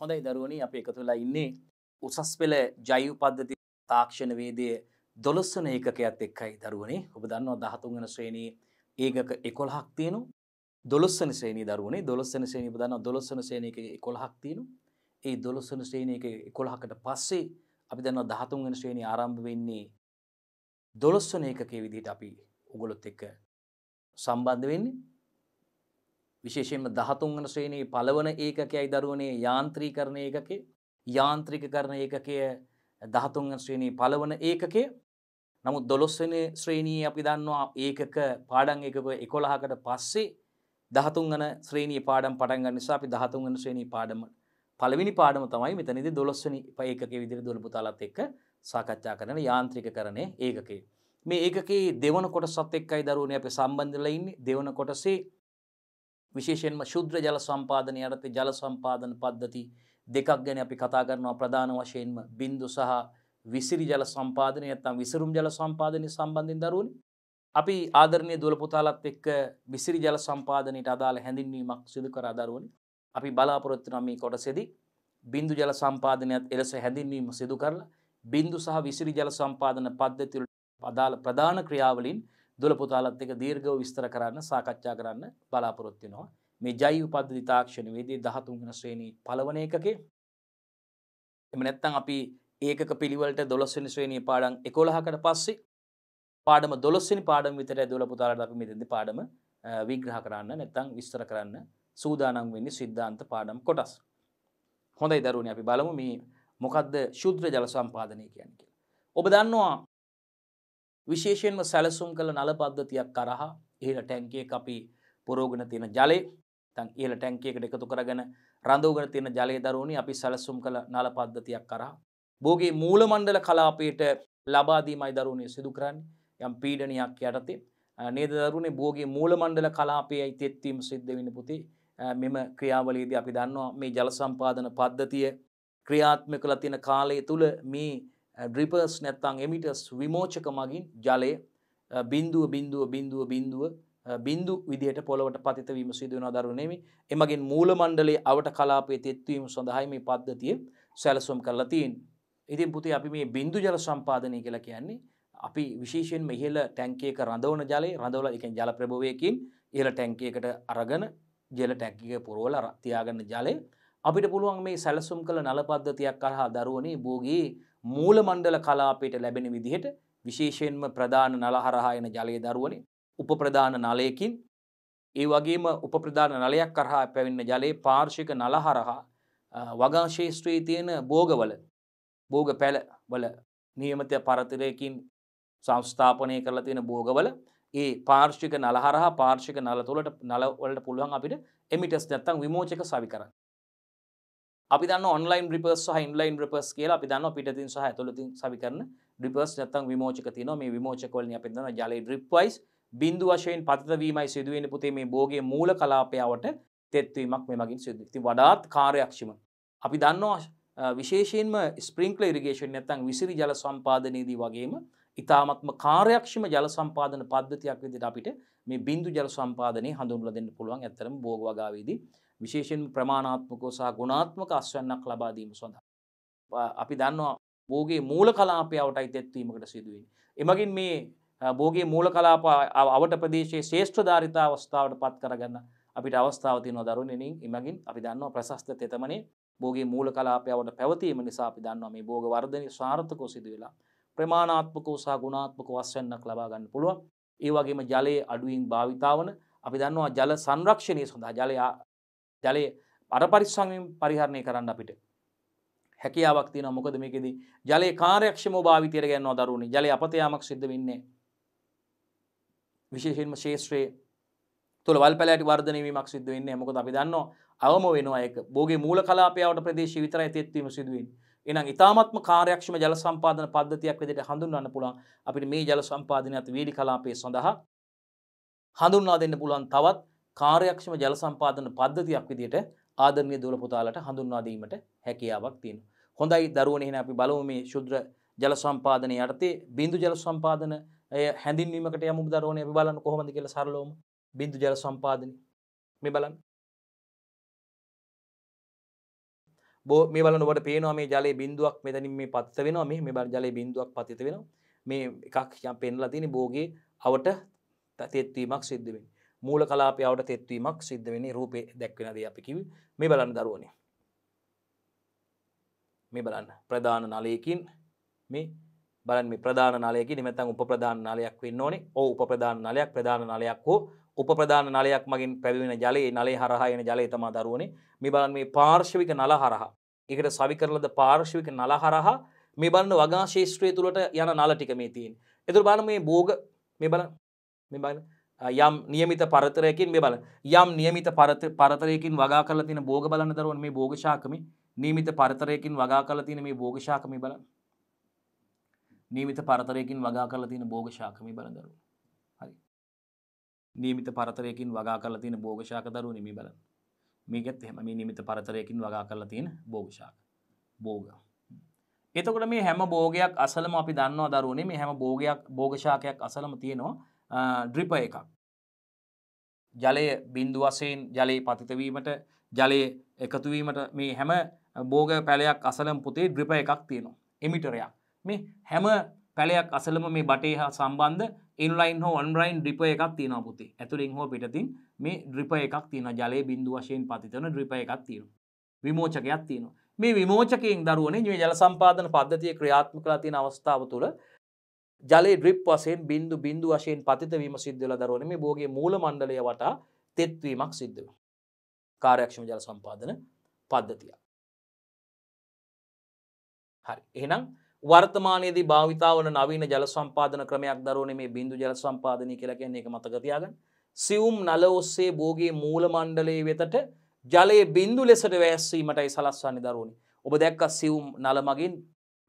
හොඳයි දරුවනි අපි එකතු වෙලා ඉන්නේ උසස් පෙළ ජෛව පද්ධති තාක්ෂණ වේදයේ 12 වන ඒකකයත් එක්කයි දරුවනි. ඔබ දන්නවා 13 වෙනි ශ්‍රේණියේ ඒකක 11ක් තියෙනවා. 12 වෙනි ශ්‍රේණියේ දරුවනේ 12 වෙනි ශ්‍රේණිය ඔබ දන්නවා 12 වෙනි ශ්‍රේණියේ 11ක් තියෙනවා. ඒ 12 වෙනි ශ්‍රේණියේ 11කට පස්සේ අපි දන්නවා 13 වෙනි ශ්‍රේණිය ආරම්භ වෙන්නේ 12 වෙනි ඒකකයේ විදිහට අපි ඔයගොල්ලොත් එක්ක සම්බන්ධ වෙන්නේ. විශේෂයෙන්ම 13 වන ශ්‍රේණියේ පළවන ඒකකයයි දරුවනේ යාන්ත්‍රීකරණ ඒකකය යාන්ත්‍රිකකරණ ඒකකය 13 වන ශ්‍රේණියේ පළවන ඒකකය නමුත් 12 වෙනි ශ්‍රේණියේ අපි දන්නවා ඒකක පාඩම් ඒකක 11කට පස්සේ 13 වන ශ්‍රේණියේ පාඩම් පටන් ගන්න නිසා අපි 13 වන ශ්‍රේණියේ පාඩම පළවෙනි පාඩම තමයි මෙතනදී 12 වෙනි ඒකකයේ විදිහට දොළ පුතාලත් එක්ක සාකච්ඡා කරන යාන්ත්‍රිකකරණයේ ඒකකය මේ ඒකකේ දෙවන කොටසත් එක්කයි දරුවනේ අපි සම්බන්ධ වෙලා ඉන්නේ දෙවන කොටසේ විශේෂයෙන්ම ශුද්‍ර ජල සම්පාදනය යටතේ ජල සම්පාදන පද්ධති දෙකක් ගැන අපි කතා කරනවා ප්‍රධාන වශයෙන්ම බින්දු සහ විසිරි ජල සම්පාදනය නැත්නම් විසිරුම් ජල සම්පාදනය සම්බන්ධයෙන් දරුවනි අපි ආදරණීය දුවල පුතාලත් එක්ක විසිරි ජල සම්පාදනයට අදාළ හැඳින්වීමක් සිදු කරා දරුවනි අපි බලාපොරොත්තු වෙනවා මේ කොටසේදී බින්දු ජල සම්පාදනයත් එලෙස හැඳින්වීම සිදු කරලා බින්දු සහ විසිරි ජල සම්පාදන පද්ධතිවල අදාළ ප්‍රධාන ක්‍රියාවලින් දොළ පුතාලත් එක දීර්ඝව විස්තර කරන්න සාකච්ඡා කරන්න බලාපොරොත්තු වෙනවා. මේ ජෛව පද්ධති තාක්ෂණ වේදී 13 වෙනි ශ්‍රේණී පළවන එකකේ එම නැත්තම් අපි ඒකක පිළිවෙලට 12 වෙනි ශ්‍රේණියේ පාඩම් 11කට පස්සේ පාඩම 12 වෙනි පාඩම විතරයි දොළ පුතාලට අපි මෙතෙන්දි පාඩම විග්‍රහ කරන්න නැත්තම් විස්තර කරන්න සූදානම් වෙන්නේ සිද්ධාන්ත පාඩම් කොටස්. හොඳයි දරුවනි අපි බලමු මේ මොකද්ද ශුද්‍ර ජල සම්පාදනය කියන්නේ කියලා. ඔබ දන්නවා විශේෂයෙන්ම සැලසුම් කළ නල පද්ධතියක් කරහා ඉහළ ටැන්කියක් අපි පුරෝගණ තියෙන ජලය තන් ඉහළ ටැන්කියකට එකතු කරගෙන රඳෝගන තියෙන ජලය දරුණි අපි සැලසුම් කළ නල පද්ධතියක් කරා. බෝගේ මූලමණ්ඩල කලාපයට ලබාදීමයි දරුණය සිදු කරන්න යම් පීඩනයක් යටතේ නේද දරුණේ බෝගේ මූලමණ්ඩල කලාපයයි තෙත්වීම සිද්ධ වෙන පුතේ මෙම ක්‍රියාවලේදී අපි දන්නවා මේ ජලසම්පාදන පද්ධතිය ක්‍රියාත්මක කළ තියෙන කාලය තුළ මේ ඩ්‍රිපර්ස් නැත්තං එමිටස් විමෝචක මගින් ජලය uh, බින්දුව බින්දුව බින්දුව බින්දුව uh, බින්දු විදිහට පොළොවට පතිතවීම සිදුවන දරුණෙමි එමගින් මූල මණ්ඩලේ අවට කලාපේ තෙත්වීම සඳහයි මේ පද්ධතිය සැලසුම් කරලා තියෙන් ඉතින් පුතේ අපි මේ බින්දු ජල සම්පාදනය කියලා කියන්නේ අපි විශේෂයෙන් මෙහෙල ටැන්කේක රඳවන ජලය රඳවල එක ජල ප්‍රභවයකින් ඉහල ටැන්කේකට අරගන ජල ටැක්කික පුරෝල තියාගන්න ජලය අපිට පුළුවන් මේ සැලසුම් කළ නලපද්ධතියක් කරහා දරුවනේ බෝගේ මූලමණ්ඩල කලාපයට ලැබෙන විදිහට විශේෂයෙන්ම ප්‍රධාන නලහරහා එන ජලය දරුවනේ උපප්‍රධාන නලයකින් ඒ වගේම උපප්‍රධාන නලයක් කරහා පැවින්න ජලයේ පාර්ශික නලහරහා වගාශේෂත්‍රයේ තියෙන බෝගවල බෝග පැල වල නියමතය පරතරයකින් සංස්ථාපනය කරලා තියෙන බෝගවල ඒ පාර්ශික නලහරහා පාර්ශික නල තුළට නලවලට පුළුවන් අපිට එමිටස් නැත්තං විමෝචක සවි කරන්න අපි දන්න ඔන්ලයින් රිපර්ස් සහ ඉන්ලයින් රිපර්ස් කියලා අපි දන්න පිටතින් සහ ඇතුළතින් සවිකරන රිපර්ස් නැත්තම් විමෝචක තියෙනවා මේ විමෝචකවලින් අපි දන්න ජලයේ ඩ්‍රිප් වයිස් බිඳු වශයෙන් පතිත වීමයි සිදු වෙන්නේ පුතේ මේ භෝගයේ මූල කලාපයවට තෙත්වීමක් මේ මගින් සිදු වෙනවා. ඉතින් වඩාත් කාර්යක්ෂම. අපි දන්නවා විශේෂයෙන්ම ස්ප්‍රින්ක්ලර් ඉරිගේෂන් නැත්තම් විසිරි ජල සම්පාදනයේදී වගේම ඉතාමත්ම කාර්යක්ෂම ජල සම්පාදන පද්ධතියක් විදිහට අපිට මේ බිඳු ජල සම්පාදනයේ හඳුන්වලා දෙන්න පුළුවන්. ඇත්තටම භෝග වගාවේදී විශේෂෙන් ප්‍රමාණාත්මකෝ සහ ගුණාත්මක අස්වන්නක් ලබාදීම සොඳහා. අපි දන්නවා බෝගේ මූල කලාපයාවටයි තැත්වීමකට සිදුවෙන්. එමගින් මේ බෝගේ මූල කලාප අවට ප්‍රදේශයේ ශේෂ්ත්‍ර ධාරිතා අවස්ථාවට පත් කරගන්න අපිට අවස්ථාවති නොදරුණනින් එමගින් අපි දන්නවා ප්‍රශස්ත තෙතමනේ බෝගේ මූල කලාපයාවට පැවතීම නිසා අපි දන්නවා මේ බෝග වර්ධනය සාර්ථකෝ සිදුවෙලා ප්‍රමාණාත්මකෝ සහ ගුණාත්මක වස්වන්නක් ලබාගන්න පුළුවන් ඒවගේම ජලයේ අඩුවෙන් භාවිතාවන අපි දන්නවා ජල සංරක්ෂණය සඳහා ජලයා ජලය අර පරිස්සංමින් පරිහරණය කරන්න අපිට හැකියාවක් තින මොකද මේකෙද ජලය කාරයක්ක්ෂම භාවිතය ගැන්නවා දරුණ ජල අපතයාමක් සිද්ධ වෙන්නේ විශේෂෙන්ම ශේෂත්‍රයේ තුළ වල් පැලට වර්ධනීමක් සිද්ධ වෙන්නේ මොකද අපි දන්න අවම වෙනවා එක බෝගේ මූල කලාපයාවට ප්‍රදේශ විතර ඇතෙත්වීම සිදුවෙන් එනම් ඉතාමත්ම කාරයක්ක්ෂම ජල සම්පාධන පද්ධතියක් වෙදට හඳුන්වන්න පුළන් අපිට මේ ජල සම්පාධනයක්ත් වේලි කලාපය සඳහා හඳුන්වා දෙන්න පුළුවන් තවත් කාර්යක්ෂම ජල සම්පාදන පද්ධතියක් විදිහට ආදරණීය දොළ පුතාලට හඳුන්වා දීමට හැකියාවක් තියෙනවා. හොඳයි දරුවනේ එහෙනම් අපි බලමු මේ ශුද්‍ර ජල සම්පාදන යටතේ බිඳු ජල සම්පාදන හැඳින්වීමකට යමු දරුවනේ අපි බලන්න කොහොමද කියලා සරලවම බිඳු ජල සම්පාදන මේ බලන්න. බෝ මේ බලන්න ඔබට පේනවා මේ ජලයේ බිඳුවක් මෙතනින් මේ පතිත වෙනවා මේ මේ ජලයේ බිඳුවක් පතිත වෙනවා. මේ එකක් යම් පෙන්ලා තියෙන භෝගේ අවට තෙත්වීමක් සිද්ධ වෙන්නේ. මූල කලාපයාවට තෙත්වීමක් සිද්ධ වෙන්නේ රූපේ දැක්වෙන දේ අපි කිවි මේ බලන්න දරුවනි මේ බලන්න ප්‍රධාන නලයකින් මේ බලන් මේ ප්‍රධාන නලයකි නිමතන් උප්‍රධාන නලයක් වෙන්න ඕනේ ඕ උප්‍රධාන නලයක් ප්‍රධාන නලයක් හෝ උප්‍රධාන නලයක් මගින් පැවිවෙන ජලයේ නලේ හරහායන ජලය තමා දරුවනේ මේ බලන් මේ පාර්ශවික නල හරහා එකට සවි කරලද පාර්ශවික නල හරහා මේ බලන්න වගා ශේෂත්‍රය තුළට යන නල ටික මේ තියෙන් එතුර බාන මේ බෝග මේ බල මේ බලන්න යම් නියමිත පරතරයකින් මේ බල යම් නියමිත පරතරයකින් වගා කරලා තියෙන භෝග බලන්න දරුවන් මේ භෝග ශාකමේ නියමිත පරතරයකින් වගා කරලා තියෙන මේ භෝග ශාකමේ බලන්න නියමිත පරතරයකින් වගා කරලා තියෙන භෝග ශාකමේ බලන්න දරුවන් හරි නියමිත පරතරයකින් වගා කරලා තියෙන භෝග ශාක දරුවන් මේ බලන්න මේකත් එහෙම මේ නියමිත පරතරයකින් වගා කරලා තියෙන භෝග ශාක භෝග එතකොට මේ හැම භෝගයක් අසලම අපි දන්නවා දරුවනේ මේ හැම භෝගයක් භෝග ශාකයක් අසලම තියෙනවා ඩ්‍රිප එකක් ජලය බින්දු වසයෙන් ජලයේ පතිතවීමට ජලය එකතුවීමට මේ හැම බෝග පැලයක් අසලම් පුතේ ද්‍රිප එකක් තියෙනවා එමිටරයක් මේ හැම පැලයක් අසලම මේ බටේ හා සම්බන්ධ ඉන්ලයින් හෝ ඔන්රයින් ඩිප එකක් තියෙන පුතේ ඇතුළින් හෝ පිටතින් මේ ද්‍රිප එකක් තියෙන ජලය බින්දු වශයෙන් පතිතන ද්‍රිප එකක් තියෙන විමෝචකයක් තියෙනවා මේ විමෝචකයෙන් දරුවනේ මේ ජල සම්පාදන පද්ධතිය ක්‍රියාත්මක කලා තියෙන අවස්ථාව තුළ ජලේ ඩ්‍රිප් වසයෙන් බින්දු බින්දු වශයෙන් පතිතවීම සිද්ධල දරන මේ බෝගේ මූල මණ්ඩලය වටා තෙත්වීමක් සිද්ධව. කාරයක්ක්ෂම ජල සම්පාදන පද්ධතිය. හරි එහනම් වර්තමානයේදී භාවිතාවන නවීන ජල සම්පාදන ක්‍රමයක් දරුවන මේ බින්දු ජල සම්පාදනය කියලකන්නේ එක මතකතියාගන්න සියුම් නල ඔස්සේ බෝගේ මූල මණ්ඩලයේ වෙතට ජලයේ බින්දු ලෙසට වැෑස්සීමටයි සලස්වන්නේ දරුණි ඔබ දැක්ක සියුම් නලමගින්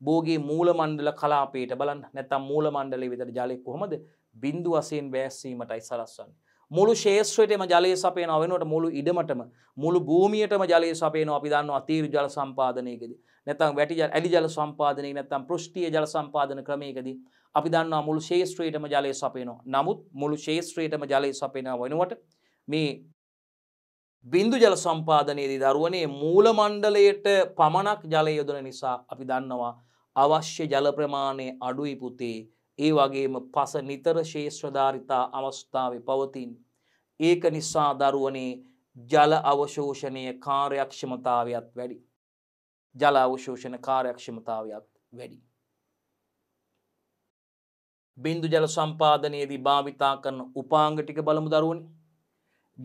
බෝගේ මූලමණ්ඩල කලාපේට බලන් නැතම් මූලමණ්ඩලේ විතර ජලය කොහොමද බින්දු වසයෙන් වෑස්සීමටයි සලස්වන්නේ. මුළු ශේෂත්‍රයටම ජලය සපයන වෙනට මුළු ඉඩමටම මුළු භූමියටම ජලය සපයන අපි දන්න අතීරු ජල සම්පාදනයකද නැතම් වැටි ඇලි ජල සම්පාදනය නැත්තම් පෘෂ්ටිය ජල සම්පාදන ක්‍රමයකදී අපි දන්නවා මුළු ශේෂත්‍රයටම ජලය සපයනවා නමුත් මුළු ශේෂත්‍රයටම ජලය සපයන වෙනුවට මේ බින්දු ජල සම්පාදනයේදී දරුවනේ මූල මණ්ඩලයට පමණක් ජලය යොදන නිසා අපි දන්නවා අවශ්‍ය ජල ප්‍රමාණය අඩුයි පුතේ ඒ වගේම පස නිතර ශේෂ්‍රධාරිතා අවස්ථාවේ පවතින්. ඒක නිසා දරුවනේ ජල අවශෝෂණය කාර්යක්ෂමතාවයක් වැඩි. ජල අවශෝෂණ කාර්යක්ෂමතාවයක් වැඩි. බින්දු ජල සම්පාදනයේදී භාවිතා කරන උපාංග ටික බලමු දරුවනි.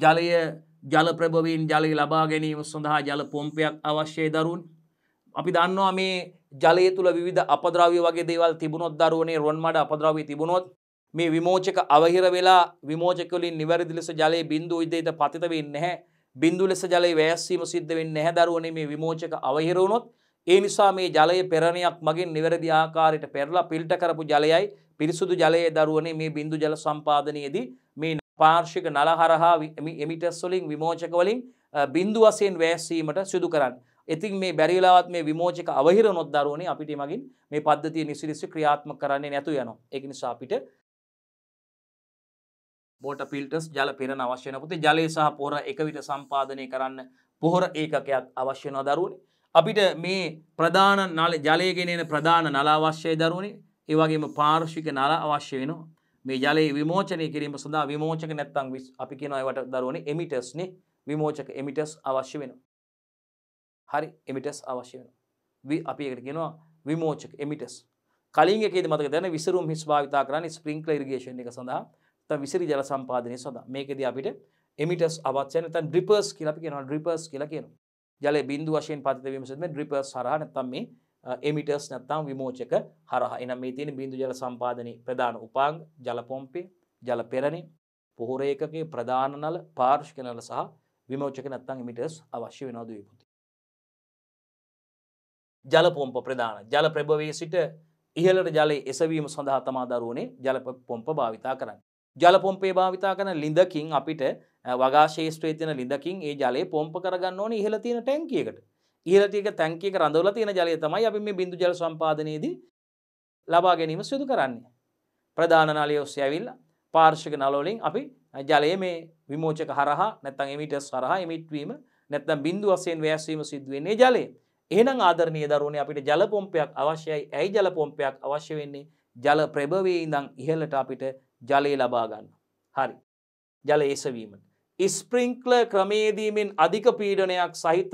ජලය ජල ප්‍රභවීන් ජලය ලබා ගැනීම සඳහා ජල පොම්පයක් අවශ්‍යයි දරුවනි. අපි දන්නවා මේ ජලය තුළ විධ අපද්‍රාවය වගේ දේවල් තිබුණොත් දරුවනේ රොන්මඩ අපද්‍රාවය තිබුණොත් මේ විමෝචක අවහිර වෙලා විමෝචකලින් නිවැරදි ලෙස ජලය බින්දු විදේත පතිත වෙන්නේ නැහැ බින්දු ලෙස ජලය වැයස්වීම සිද්ධ වෙන්නේ නැහැ දරුවනේ මේ විමෝචක අවහිර වුණොත් ඒ නිසා මේ ජලය පෙරණයක් මගින් නිවැරදි ආකාරයට පෙරලා පිල්ට කරපු ජලයයි පිරිසුදු ජලයේ දරුවනේ මේ බිඳු ජල සම්පාදනයේදී මේ පාර්ශික නලහරහා එමිටස් වලින් විමෝචක වලින් බිඳු වශයෙන් වැයසීමට සිදු කරන්න. ඉතින් මේ බැරිලාවත් මේ විමෝචක අවහිර නොද්දරුවනේ අපිට මගින් මේ පද්ධතිය නිසිරිස්ව ක්‍රියාත්මක කරන්නේ නැතු යනවා. ඒක නිසා අපිට මෝටර් ෆිල්ටර්ස් ජල පෙරන අවශ්‍ය වෙන පුතේ ජලය සහ පොහොර එක විට සම්පාදනය කරන්න පොහොර ඒකකයක් අවශ්‍ය වෙනවා දරුවනේ. අපිට මේ ප්‍රධාන නල ජලය ගෙනෙන ප්‍රධාන නල අවශ්‍යයි දරුවනේ. ඒ වගේම පාර්ශ්වික නල අවශ්‍ය වෙනවා. මේ ජලයේ විමෝචනය කිරීම සඳහා විමෝචක නැත්තම් අපි කියනවා ඒවට දරුවනේ එමිටර්ස්නේ විමෝචක එමිටර්ස් අවශ්‍ය වෙනවා. හරි එමිටස් අවශ්‍ය වෙන. අපි එකට කියෙනවා විමෝචක එමිටස් කලින් එකේ මතක දැන විසරුම් හිස් භාවිතා කරන්න ස්ප්‍රින්ක්ල ඉරිගේෂන් එක සඳහා විසිරි ජල සම්පාදනය සඳහා මේකෙද අපිට එමිටස් අවත්යන තන් ඩිපර්ස් කියලපි කියෙනවා ඩිපර්ස් කියලා කියන ජල බින්දු වශයෙන් පතිතවීමසම ඩිපර්ස් හරහ නැතම් මේ එමිටස් නැත්තම් විමෝචක හරහ එනම් මේ තියෙන බිඳු ජල සම්පාදනය ප්‍රධාන උපාංග ජලපොම්පේ ජල පෙරණි පොහොර ඒකගේ ප්‍රධාන නල පාර්ෂ්ක නල සහ විමෝචක නැත්තං එමිටස් අවශ්‍ය වෙනවාදවීපුති ජලපොම්ප ප්‍රධාන ජල ප්‍රභවයේ සිට ඉහලට ජලය එසවීම සඳහා තමා දරුවනේ ජල පොම්ප භාවිතා කරන්න. ජලපොම්පේ භාවිතා කරන ලිඳකින් අපිට වගාශේෂත්‍රේ තියෙන ලිඳකින් ඒ ජලය පොම්ප කරගන්න ඕනේ ඉහළ තියෙන ටැංකියකට. ඉහළ තියෙන ටැංකියක රඳවලා තියෙන ජලය තමයි අපි මේ බිඳු ජල සම්පාදනයේදී ලබා ගැනීම සිදු කරන්නේ. ප්‍රධාන නලිය ඔස්සේ ඇවිල්ලා පාර්ශික නලවලින් අපි ජලය මේ විමෝචක හරහා නැත්නම් එමිටස් හරහා එමිට් වීම නැත්නම් බිඳු වශයෙන් වෑස් වීම සිද්ධ වෙන්නේ ජලයේ. එහෙනම් ආදරණීය දරුවනේ අපිට ජල පොම්පයක් අවශ්‍යයි. ඇයි ජල පොම්පයක් අවශ්‍ය වෙන්නේ? ජල ප්‍රභවයේ ඉඳන් ඉහළට අපිට ජලය ලබා ගන්න. හරි. ජල ඒසවීම. ස්ප්‍රින්ක්ලර් ක්‍රමයේදීමෙන් අධික පීඩනයක් සහිත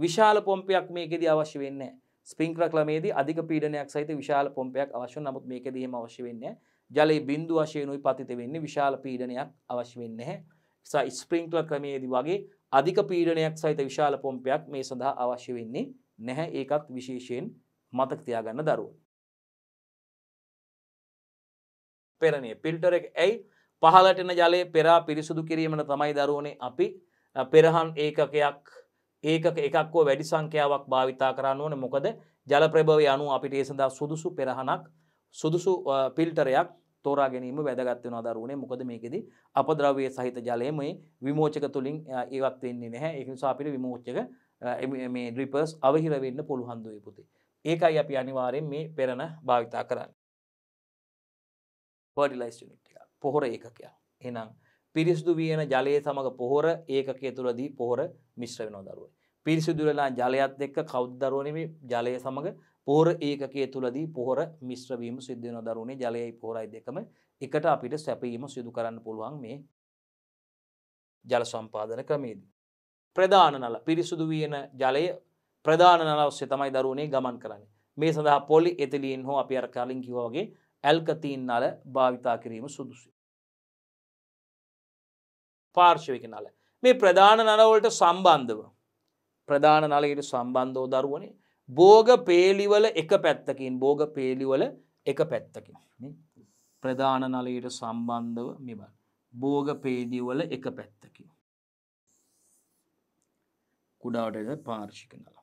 විශාල පොම්පයක් මේකෙදී අවශ්‍ය වෙන්නේ නැහැ. ස්ප්‍රින්ක්ලර් ක්‍රමයේදී අධික පීඩනයක් සහිත විශාල පොම්පයක් අවශ්‍ය නමුත් මේකෙදී එහෙම අවශ්‍ය වෙන්නේ නැහැ. ජලයේ බිඳු වශයෙන්ුයි පතිත වෙන්නේ විශාල පීඩනයක් අවශ්‍ය වෙන්නේ නැහැ. නිසා ස්ප්‍රින්ක්ලර් ක්‍රමයේදී වගේ අධික පීඩනයක් සහිත විශාල පොම්පයක් මේ සඳහා අවශ්‍ය වෙන්නේ නැහැ ඒකත් විශේෂයෙන් මතක තියාගන්න දරුවෝ. පෙරණිය පිල්ටර එක ඇයි පහලට එන ජලය පෙරා පිරිසුදු කිරීමට තමයි දරුවනේ අපි පෙරහන් ඒකකයක් ඒකක එකක්ව වැඩි සංඛ්‍යාවක් භාවිතා කරන්න ඕන මොකද ජල ප්‍රභවය අනුව අපිට ඒ සඳහා සුදුසු පෙරහනක් සුදුසු පිල්ටරයක් තෝරා ගැනීම වැදගත් වෙනවා දරුවනේ මොකද මේකෙදි අපද්‍රව්‍ය සහිත ජලය මේ විමෝචක තුලින් ඉවත් වෙන්නේ නැහැ ඒක නිසා අපිට විමෝචක මේ ඩ්‍රිපර්ස් අවහිරවෙන්න පුළුහන්දුවයි පුති. ඒකයි අපි අනිවාරයෙන් මේ පෙරණ භාවිතා කරන්න. පඩිලයිස්ටික පොහොර ඒකකයක් එනම් පිරිසිදු වියන ජලය සමඟ පොහොර ඒකකය තුළදී පොහොර මිශ්‍ර වෙන දරුව. පිරිසිදුරලා ජලයත් එක්ක කෞද්දරුවනම ජලය සමඟ පොහොර ඒකකය තුළදී පොහොර මිශ්‍රවීම සිද්ධන දරුණේ ජලයයි පොරයි දෙකම එකට අපිට සැපීම සිදු කරන්න පුළුවන් මේ ජල සම්පාදන ක්‍රමේදී. ප්‍රධාන නල පිරිසුදු වියන ජලය ප්‍රධාන නල ඔස්සේ තමයි දරුවනේ ගමන් කරන්නේ. මේ සඳහා පොලි එතිලීන් හෝ අපි අර කලින් කිව්වා වගේ ඇල්කතීන් නල භාවිතා කිරීම සුදුසුයි. පාර්ශවික නල. මේ ප්‍රධාන නලවලට සම්බන්ධව ප්‍රධාන නලයට සම්බන්ධෝ දරුවනේ බෝග පේලිවල එක පැත්තකින් බෝග පේලිවල එක පැත්තකින් ප්‍රධාන නලයට සම්බන්ධව මෙබල් බෝග පේදිවල එක පැත්තකින් කුඩාවට එද පාර්ශික නලම්.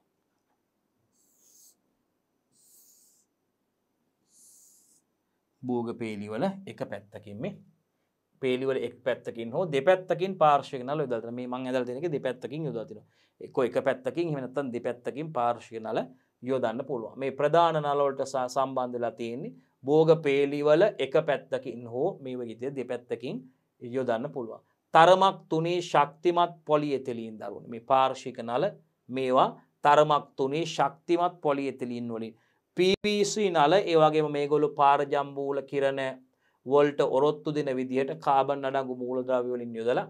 බූග පේලිවල එක පැත්තකින් මේ පේලිවල එක් පැත්තකින් හෝ දෙපැත්තකින් පාර්ශයනල යුදතන මේ මං ඇදල් දෙනක දෙපැත්තකින් යුදතින එක එක පැත්තකින් හිමනත්තන් දෙපැත්තකින් පාර්ශයනල යොදන්න පුළුව මේ ප්‍රධාන නලවලට සම්බන්ධලා තියෙන්නේ බෝග පේලිවල එක පැත්තකින් හෝ මේ වගේතය දෙපැත්තකින් යොදන්න පුළුවන් තරමක් තුනේ ශක්තිමත් පොලිඇතලින් දරුණ මේ පාර්ශික නල මේවා තරමක් තුනේ ශක්තිමත් පොලිඇතලින් වලින් පිවිසි නල ඒවගේම මේගොලු පාරජම්බූල කිරණ වොල්ට ඔරොත්තු දෙන විදිහට කාබන් අඩගු මූලද්‍රවවලින් යොදල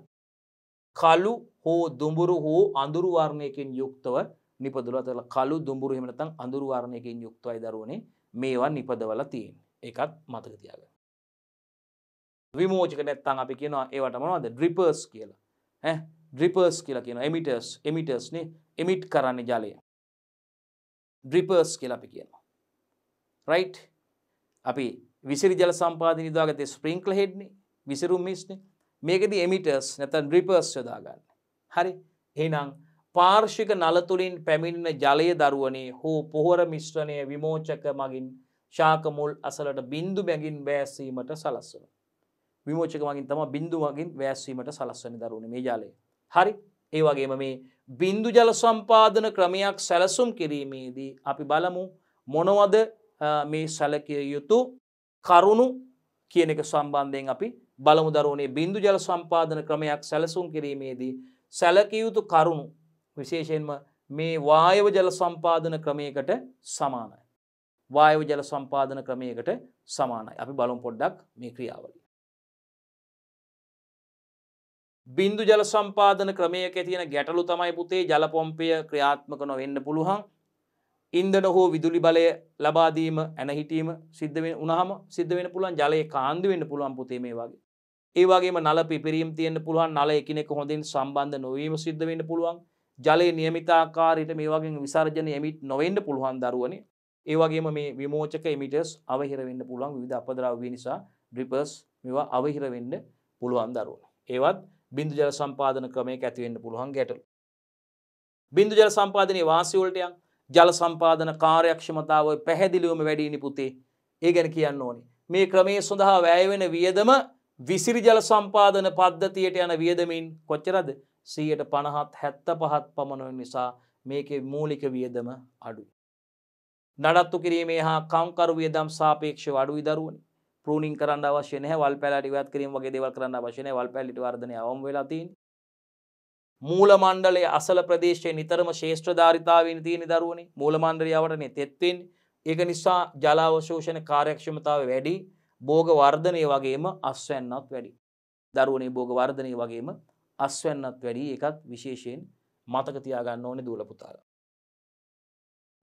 කලු හෝ දුඹුරු හෝ අඳුරුවාර්ණයකින් යුක්තව නිපදුලතල කලු දුඹුරු හිමනතන් අඳුරුවාර්ණයකින් යුක්තවයි දරුවනේ මේවා නිපදවල තියෙන් එකත් මතකතියාග විමෝචක නැත්තං අපි කියනවා ඒවට මොනවද ඩ්‍රිපර්ස් කියලා ඈ ඩ්‍රිපර්ස් කියලා කියනවා එමිටර්ස් එමිටර්ස් නේ එමිට් කරන්නේ ජලය ඩ්‍රිපර්ස් කියලා අපි කියනවා රයිට් අපි විසිරි ජල සම්පාදනය යොදාගත්තේ ස්ප්‍රින්ක්ලර් හෙඩ් නේ විසිරුම් මිස් නේ මේකෙදි එමිටර්ස් නැත්නම් ඩ්‍රිපර්ස් යොදා ගන්න හරි එහෙනම් පාර්ශික නල තුලින් පැමිණෙන ජලය දරුවනේ හෝ පොහොර මිශ්‍රණය විමෝචක මගින් ශාක මුල් අසලට බින්දු බැගින් බෑසීමට සලස්වනවා විමෝචක මගින් තම බින්දු මගින් වැෑස්වීමට සලස්වන දරුණ මේ ජාලය. හරි ඒවගේම මේ බින්දු ජල සම්පාදන ක්‍රමයක් සැලසුම් කිරීමේදී අපි බලමු මොනවද මේ සැලකිය යුතු කරුණු කියන එක සම්බන්ධයෙන් අපි බලමු දරුණේ බින්දු ජල සම්පාදන ක්‍රමයක් සැලසුම් කිරීමේදී සැලකයුතු කරුණු විශේෂයෙන්ම මේ වායව ජල සම්පාදන ක්‍රමයකට සමානයි. වායව ජල සම්පාදන ක්‍රමයකට සමානයි අපි බලම් පොඩ්ඩක් මේ ක්‍රියාවලි. බින්දු ජල සම්පාදන ක්‍රමයක තියෙන ගැටලු තමයි පුතේ ජලපොම්පය ක්‍රියාත්මක නොවෙන්න පුළුවන් ඉන්දන හෝ විදුලි බලය ලබාදීම ඇනහිටීම සිද්ධ වෙන උනහම සිද්ධ වෙන පුළුවන් ජලය කාන්දු වෙන්න පුළුවන් පුතේ මේ වගේ ඒ වගේම නල පිපිරීම් තියෙන්න පුළුවන් නල එකිනෙක හොඳින් සම්බන්ධ නොවීම සිද්ධ වෙන්න පුළුවන් ජලයේ නියමිතාකාරයට මේ වගේ විසර්ජන එමිට් නොවෙන්න පුළුවන් දරුවනේ ඒ වගේම මේ විමෝචක එමිටර්ස් අවහිර වෙන්න පුළුවන් විවිධ අපද්‍රව්‍ය නිසා ඩ්‍රිපර්ස් මේවා අවහිර වෙන්න පුළුවන් දරුවනේ ඒවත් බිදු ජල සම්පාධන ක්‍රමය ඇතිවෙන්න පුළුවන් ගැටල්. බිදු ජල සම්පාධනය වාසිවලටයන් ජල සම්පාධන කාර්යක්ෂමතාව පැහැදිලිවම වැඩීනි පුතේ ඒ ගැන කියන්න ඕනි. මේ ක්‍රමේ සඳහා වැෑවෙන වියදම විසිරි ජල සම්පාධන පද්ධතියට යන වියදමින් කොච්චරද සීයට පණහත් හැත්ත පහත් පමණුවෙන් නිසා මේක මූලික වියදම අඩු. නඩත්තු කිරීමේ හා කංකරු වියදම් සාපේක්ෂ වඩුයි දරුවනි. ප්‍රූනින් කරන්න අවශ්‍ය නැහැ වල් පැලට ඉවත් කිරීම වගේ දේවල් කරන්න අවශ්‍ය නැහැ වල් පැලට වර්ධනය අවම වෙලා තියෙන්නේ මූල මණ්ඩලයේ අසල ප්‍රදේශයේ නිතරම ශේෂ්ත්‍රධාරිතාවයෙන් තියෙන දරුවනේ මූල මණ්ඩලය යවටනේ තෙත් වෙන්නේ ඒක නිසා ජල අවශෝෂණ කාර්යක්ෂමතාවය වැඩි භෝග වර්ධනය වගේම අස්වැන්නත් වැඩි දරුවනේ භෝග වර්ධනය වගේම අස්වැන්නත් වැඩි එකත් විශේෂයෙන් මතක තියාගන්න ඕනේ දූල පුතාලා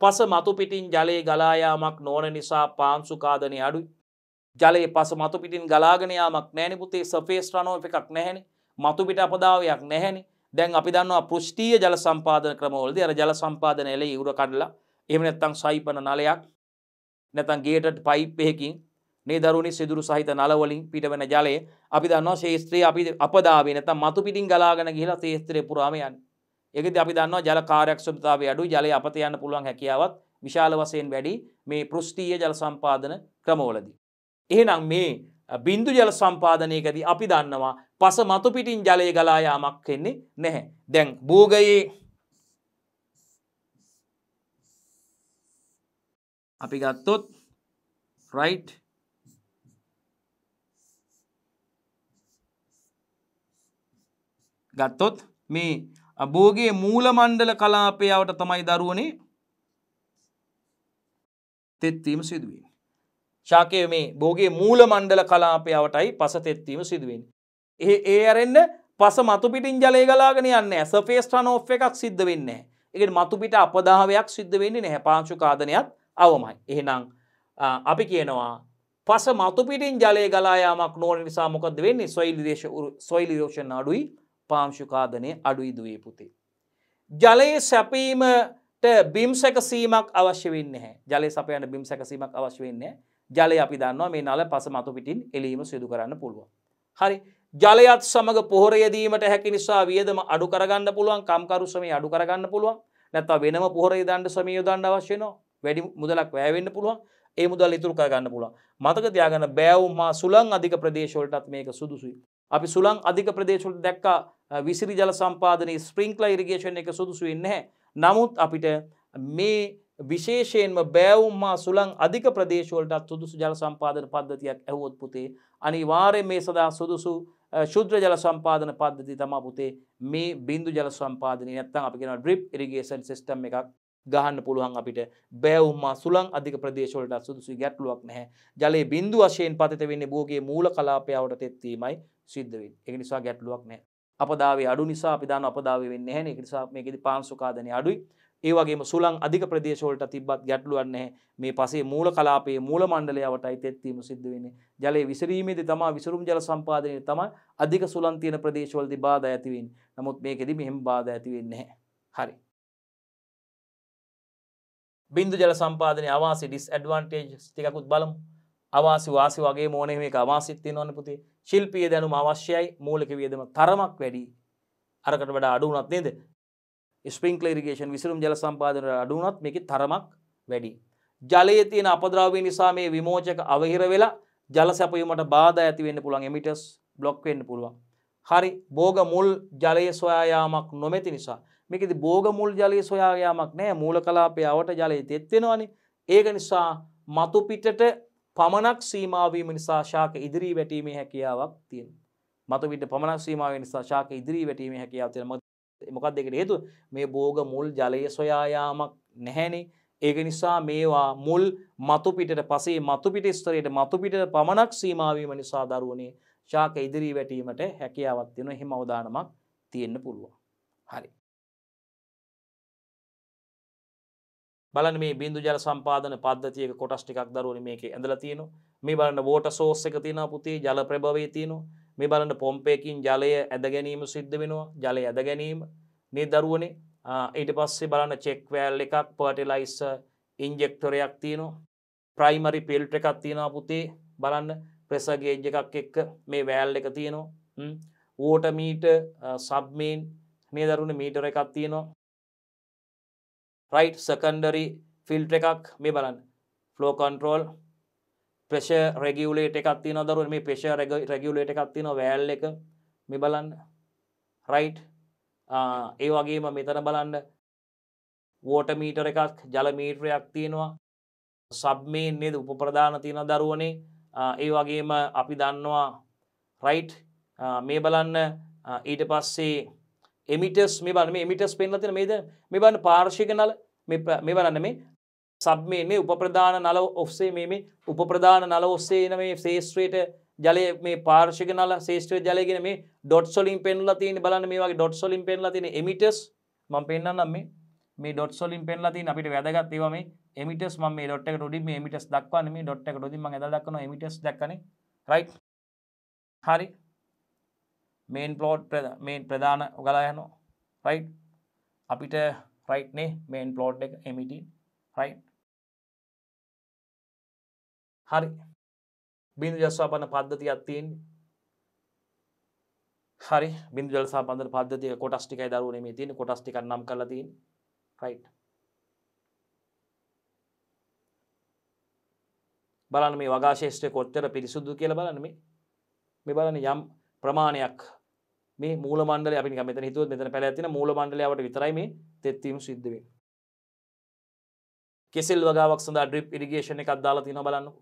පස මතු පිටින් ජලයේ ගලායාමක් නොවන නිසා පාංසු කාදනය අඩුයි ජලයේ පස මතු පිටින් ගලාගෙන යාමක් නැහෙනි පුතේ සර්ෆේස් රනෝෆ් එකක් නැහෙනි. මතු පිට අපදාවයක් නැහෙනි. දැන් අපි දන්නවා පෘෂ්ඨීය ජල සම්පාදන ක්‍රමවලදී අර ජල සම්පාදන එළේ ඉවුර කඩලා එහෙම නැත්නම් සයිපන නලයක් නැත්නම් ගේටඩ් පයිප් එකකින් මේ දරුණි සිදුරු සහිත නලවලින් පිටවන ජලය අපි දන්නවා ශේස්ත්‍රයේ අපි අපදාවේ නැත්නම් මතු පිටින් ගලාගෙන ගිහිලා ශේස්ත්‍රයේ පුරාම යන්නේ. ඒකදී අපි දන්නවා ජල කාර්යක්ෂමතාවය අඩුයි ජලය අපත යන්න පුළුවන් හැකියාවත් විශාල වශයෙන් වැඩි මේ පෘෂ්ඨීය ජල සම්පාදන ක්‍රමවලදී. එහෙනම් මේ බින්දු ජල සම්පාදනයකදී අපි දන්නවා පස මතුපිටින් ජලය ගලායාමක් වෙන්නේ නැහැ. දැන් බෝගයේ අපි ගත්තොත් රයිට් ගත්තොත් මේ බෝගේ මූල මණ්ඩල කලාපයාවට තමයි දරුවනේ තෙත්වීම සිදුවීම. ශාකය මේ බෝගේ මූල මණ්ඩල කලාපයාවටයි පස තෙත්වීම සිදුවෙන්. ඒ ඒ අරෙන්න්න පස මතුපිටින් ජලය ගලාගෙන යන්න ඇස ෆේස්ට්‍රන ඔ් එකක් සිද්ධ වෙන්න. එක මතුපිට අපදාාවයක් සිද්ධ වෙන්නේ නැහැ පාංචුකාදනයක් අවමයි. එහෙනම් අපි කියනවා පස මතුපිටින් ජලය ගලායාමක් නෝන නිසා මොකද වෙන්නේ සොයිලිදේශ සොයිලිරෝෂණ අඩුයි පාංශුකාදනය අඩුයි දුවේ පුතේ. ජලයේ සැපීමට බිම් සැකසීමක් අවශ්‍ය වෙන්න ජලය සපයන බිම් සැකසීමක් අවශ්‍ය වෙන්නේ ජලය අපි දන්නවා මේ නල පස මතු පිටින් එලීම සිදු කරන්න පුළුවන්. හරි ජලයත් සමඟ පොහොරයදීමට හැකි නිසා වියදම අඩු කරගන්න පුළුවන් කම්කරු සමය අඩු කරගන්න පුළුවන් නැත්තා වෙනම පොහොරේ දන්ඩ සමය යොදන්න අවශ්‍යනවා වැඩි මුදලක් වැෑවෙන්න පුළුවන් ඒ මුදල් ඉතුරු කරගන්න පුළුවන් මතක තියාගන්න බෑවුම් හා සුළං අධික ප්‍රදේශවලටත් මේක සුදුසුයි. අපි සුළං අධික ප්‍රදේශවලට දැක්කා විසිරි ජල සම්පාදනයේ ස්ප්‍රිංක්ලා ඉරිගේෂන් එක සුදුසු වෙන්නේ නැහැ. නමුත් අපිට මේ විශේෂයෙන්ම බෑවුම් මා සුළං අධික ප්‍රදේශවලටත් සුදුසු ජල සම්පාදන පද්ධතියක් ඇහුවොත් පුතේ අනිවාර්යෙන් මේ සඳහා සුදුසු ශුද්‍ර ජල සම්පාදන පද්ධතිය තමයි පුතේ මේ බිඳු ජල සම්පාදනය නැත්නම් අපි කියනවා ඩ්‍රිප් ඉරිගේෂන් සිස්ටම් එකක් ගහන්න පුළුවන් අපිට බෑවුම්මා සුළං අධික ප්‍රදේශවලට සුදුසු ගැටලුවක් නැහැ. ජලයේ බිඳු වශයෙන් පතිත වෙන්නේ භූගේ මූල කලාපයවට තෙත්වීමයි සිද්ධ වෙන්නේ. ඒක නිසා ගැටලුවක් නැහැ. අපදාවේ අඩු නිසා අපි දාන අපදාවේ වෙන්නේ නැහැ නේ. ඒක නිසා මේකෙදි පාංශු කාදනේ අඩුයි. ඒ වගේ සුළං අධික ප්‍රදේශවලට තිබත් ගැටලුවන්නේ මේ පසේ මූල කලාපයේ මූල මණ්ඩලයවටයි තෙත්වීම සිද්ධ වෙන්නේ. ජලයේ විසිරීමේදී තමා විසිරුම් ජල සම්පාදනයේ තමයි අධික සුළං තියෙන ප්‍රදේශවලදී බාධා ඇති වෙන්නේ. නමුත් මේකෙදි මෙහෙම බාධා ඇති වෙන්නේ නැහැ. හරි. බින්දු ජල සම්පාදනය අවාසි ඩිස්ඇඩ්වාන්ටේජ් ටිකකුත් බලමු අවාසි වාසි වගේ මෝනේ මේක අවාසිත් තියෙනවනේ පුතේ ශිල්පීය දැනුම අවශ්‍යයි මූලික වියදම තරමක් වැඩි අරකට වඩා අඩු වුණත් නේද ස්ප්‍රින්ක්ල ඉරිගේෂන් විසිරුම් ජල සම්පාදනට අඩුනොත් මේක තරමක් වැඩි. ජලයේ තියෙන අපද්‍රව්‍ය නිසා මේ විමෝචක අවහිර වෙලා ජල සැපයීමට බාධා ඇති වෙන්න පුළුවන් එමිටර්ස් බ්ලොක් වෙන්න පුළුවන්. හරි භෝග මුල් ජලයේ සොයා යාමක් නොමැති නිසා මේකෙදි භෝග මුල් ජලයේ සොයා යාමක් නැහැ මූල කලාපයේ අවට ජලයේ තෙත් වෙනවනේ. ඒක නිසා මතු පිටට පමණක් සීමා වීම නිසා ශාක ඉදිරි වැටීමේ හැකියාවක් තියෙනවා. මතු පිට පමණක් සීමා වීම නිසා ශාක ඉදිරි වැටීමේ හැකියාව තියෙනවා. මොකක් දෙකට හේතු මේ බෝග මුල් ජලය සොයායාමක් නැහැනේ ඒක නිසා මේවා මුල් මතුපිටට පසේ මතුපිට ස්තරයට මතුපිට පමණක් සීමාවීම නිසා දරුවනේ ශාක ඉදිරී වැටීමට හැකියාවත් වෙන එහෙම අවදානමක් තියෙන්න පුළුවන් හරි බලන මේ බින්දු ජල සම්පාදන පද්ධතියක කොටස් ටිකක් දරුවනේ මේකේ ඇඳලා තියෙනවා මේ බලන්න වෝටර් සෝස් එක තියෙනවා පුතේ ජල ප්‍රභවයේ තියෙනවා මේ බලන්න පොම්පයකින් ජලය ඇද ගැනීම සිද්ධ වෙනවා ජලය ඇද ගැනීම මේ දරුවනේ ඊට පස්සේ බලන්න චෙක්වෑල් එකක් පටලයිස් ඉන්ජෙක්ටොරයක් තියනවා ප්‍රයිමරි පිල්ට එකක් තියෙනවා පුතේ බලන්න ප්‍රසගේජ්ජ එකක් එක්ක මේ වෑල් එක තියෙනවා ඕටමීට සබ්මීන් මේ දරුණ මීටර එකක් තියෙනවා රයිට් සකන්ඩරි ෆිල්ට එකක් මේ බලන්න ෆ්ලෝ කන්ට්‍රෝල් ප්‍රේෂ රෙගියුලේට එකක් තියෙන දරුවන මේ පේෂ රෙගියුලේට එකක් තියෙන වෑල් එක මේ බලන්න රයිට් ඒ වගේම මෙතන බලන්න වෝට මීටර එකක් ජලමීටරයක් තියෙනවා සබ්මේන් නේද උපප්‍රධාන තියෙන දරුවනේ ඒ වගේම අපි දන්නවා රයිට් මේ බලන්න ඊට පස්සේ එමිටස් මේ බලන්න එමිටස් පෙන්ල තින මේද මේ බන්න පාර්ශික නල මේ බලන්න මේ සබ් මේ මේ උපප්‍රධාන නල ඔස්සේ මේ උපප්‍රධාන නල ඔස්සේ එන මේ ශේෂත්‍රයට ජලය මේ පාර්ශික නල ශේෂත්‍රය ජලයගෙන මේ ඩොට් සොලින් පෙන්ලා තියෙන බලන්න මේ වගේ ඩොට් සොලින් පෙන්ලා තියෙන එමිටස් මම පෙන්වන්නම් මේ මේ ඩොට් සොලින් පෙන්ලා තියෙන අපිට වැදගත් ඒවා මේ එමිටස් මම මේ ඩොට් එකට උඩින් මේ එමිටස් දක්වන්නේ මේ ඩොට් එකට උඩින් මම එදා දක්වන එමිටස් දැක්කනේ රයිට් හරි මේන් ප්ලොට් මේන් ප්‍රධාන ගලා යනවා රයිට් අපිට රයිට් නේ මේන් ප්ලොට් එක එමිටි රයිට් e හරි බිදු ජස්වාපන්න පද්ධතියක් තියෙන් හරි බිදු ජලසාපන්ද පද්ධතිය කොටස්ටිකයි දරුවන මේ තියෙන කොටස්ටික නම් කලතින් රයි් බලන මේ වගාශේෂත්‍රය කොච්චර පිරිසුදු කියල බලන මේ මේ බලන යම් ප්‍රමාණයක් මේ මූල මන්ඩල අපි මෙත හිතුව මෙතන පැත්තින මූල මන්ඩලයාවට විතරයි මේ තෙත්වීම සිද්ධුවෙන් කෙසෙල් වගාවක් සඳ ඩ්‍රිප් ඉරිගේෂණ එකක් දාලා තින බලන්නකු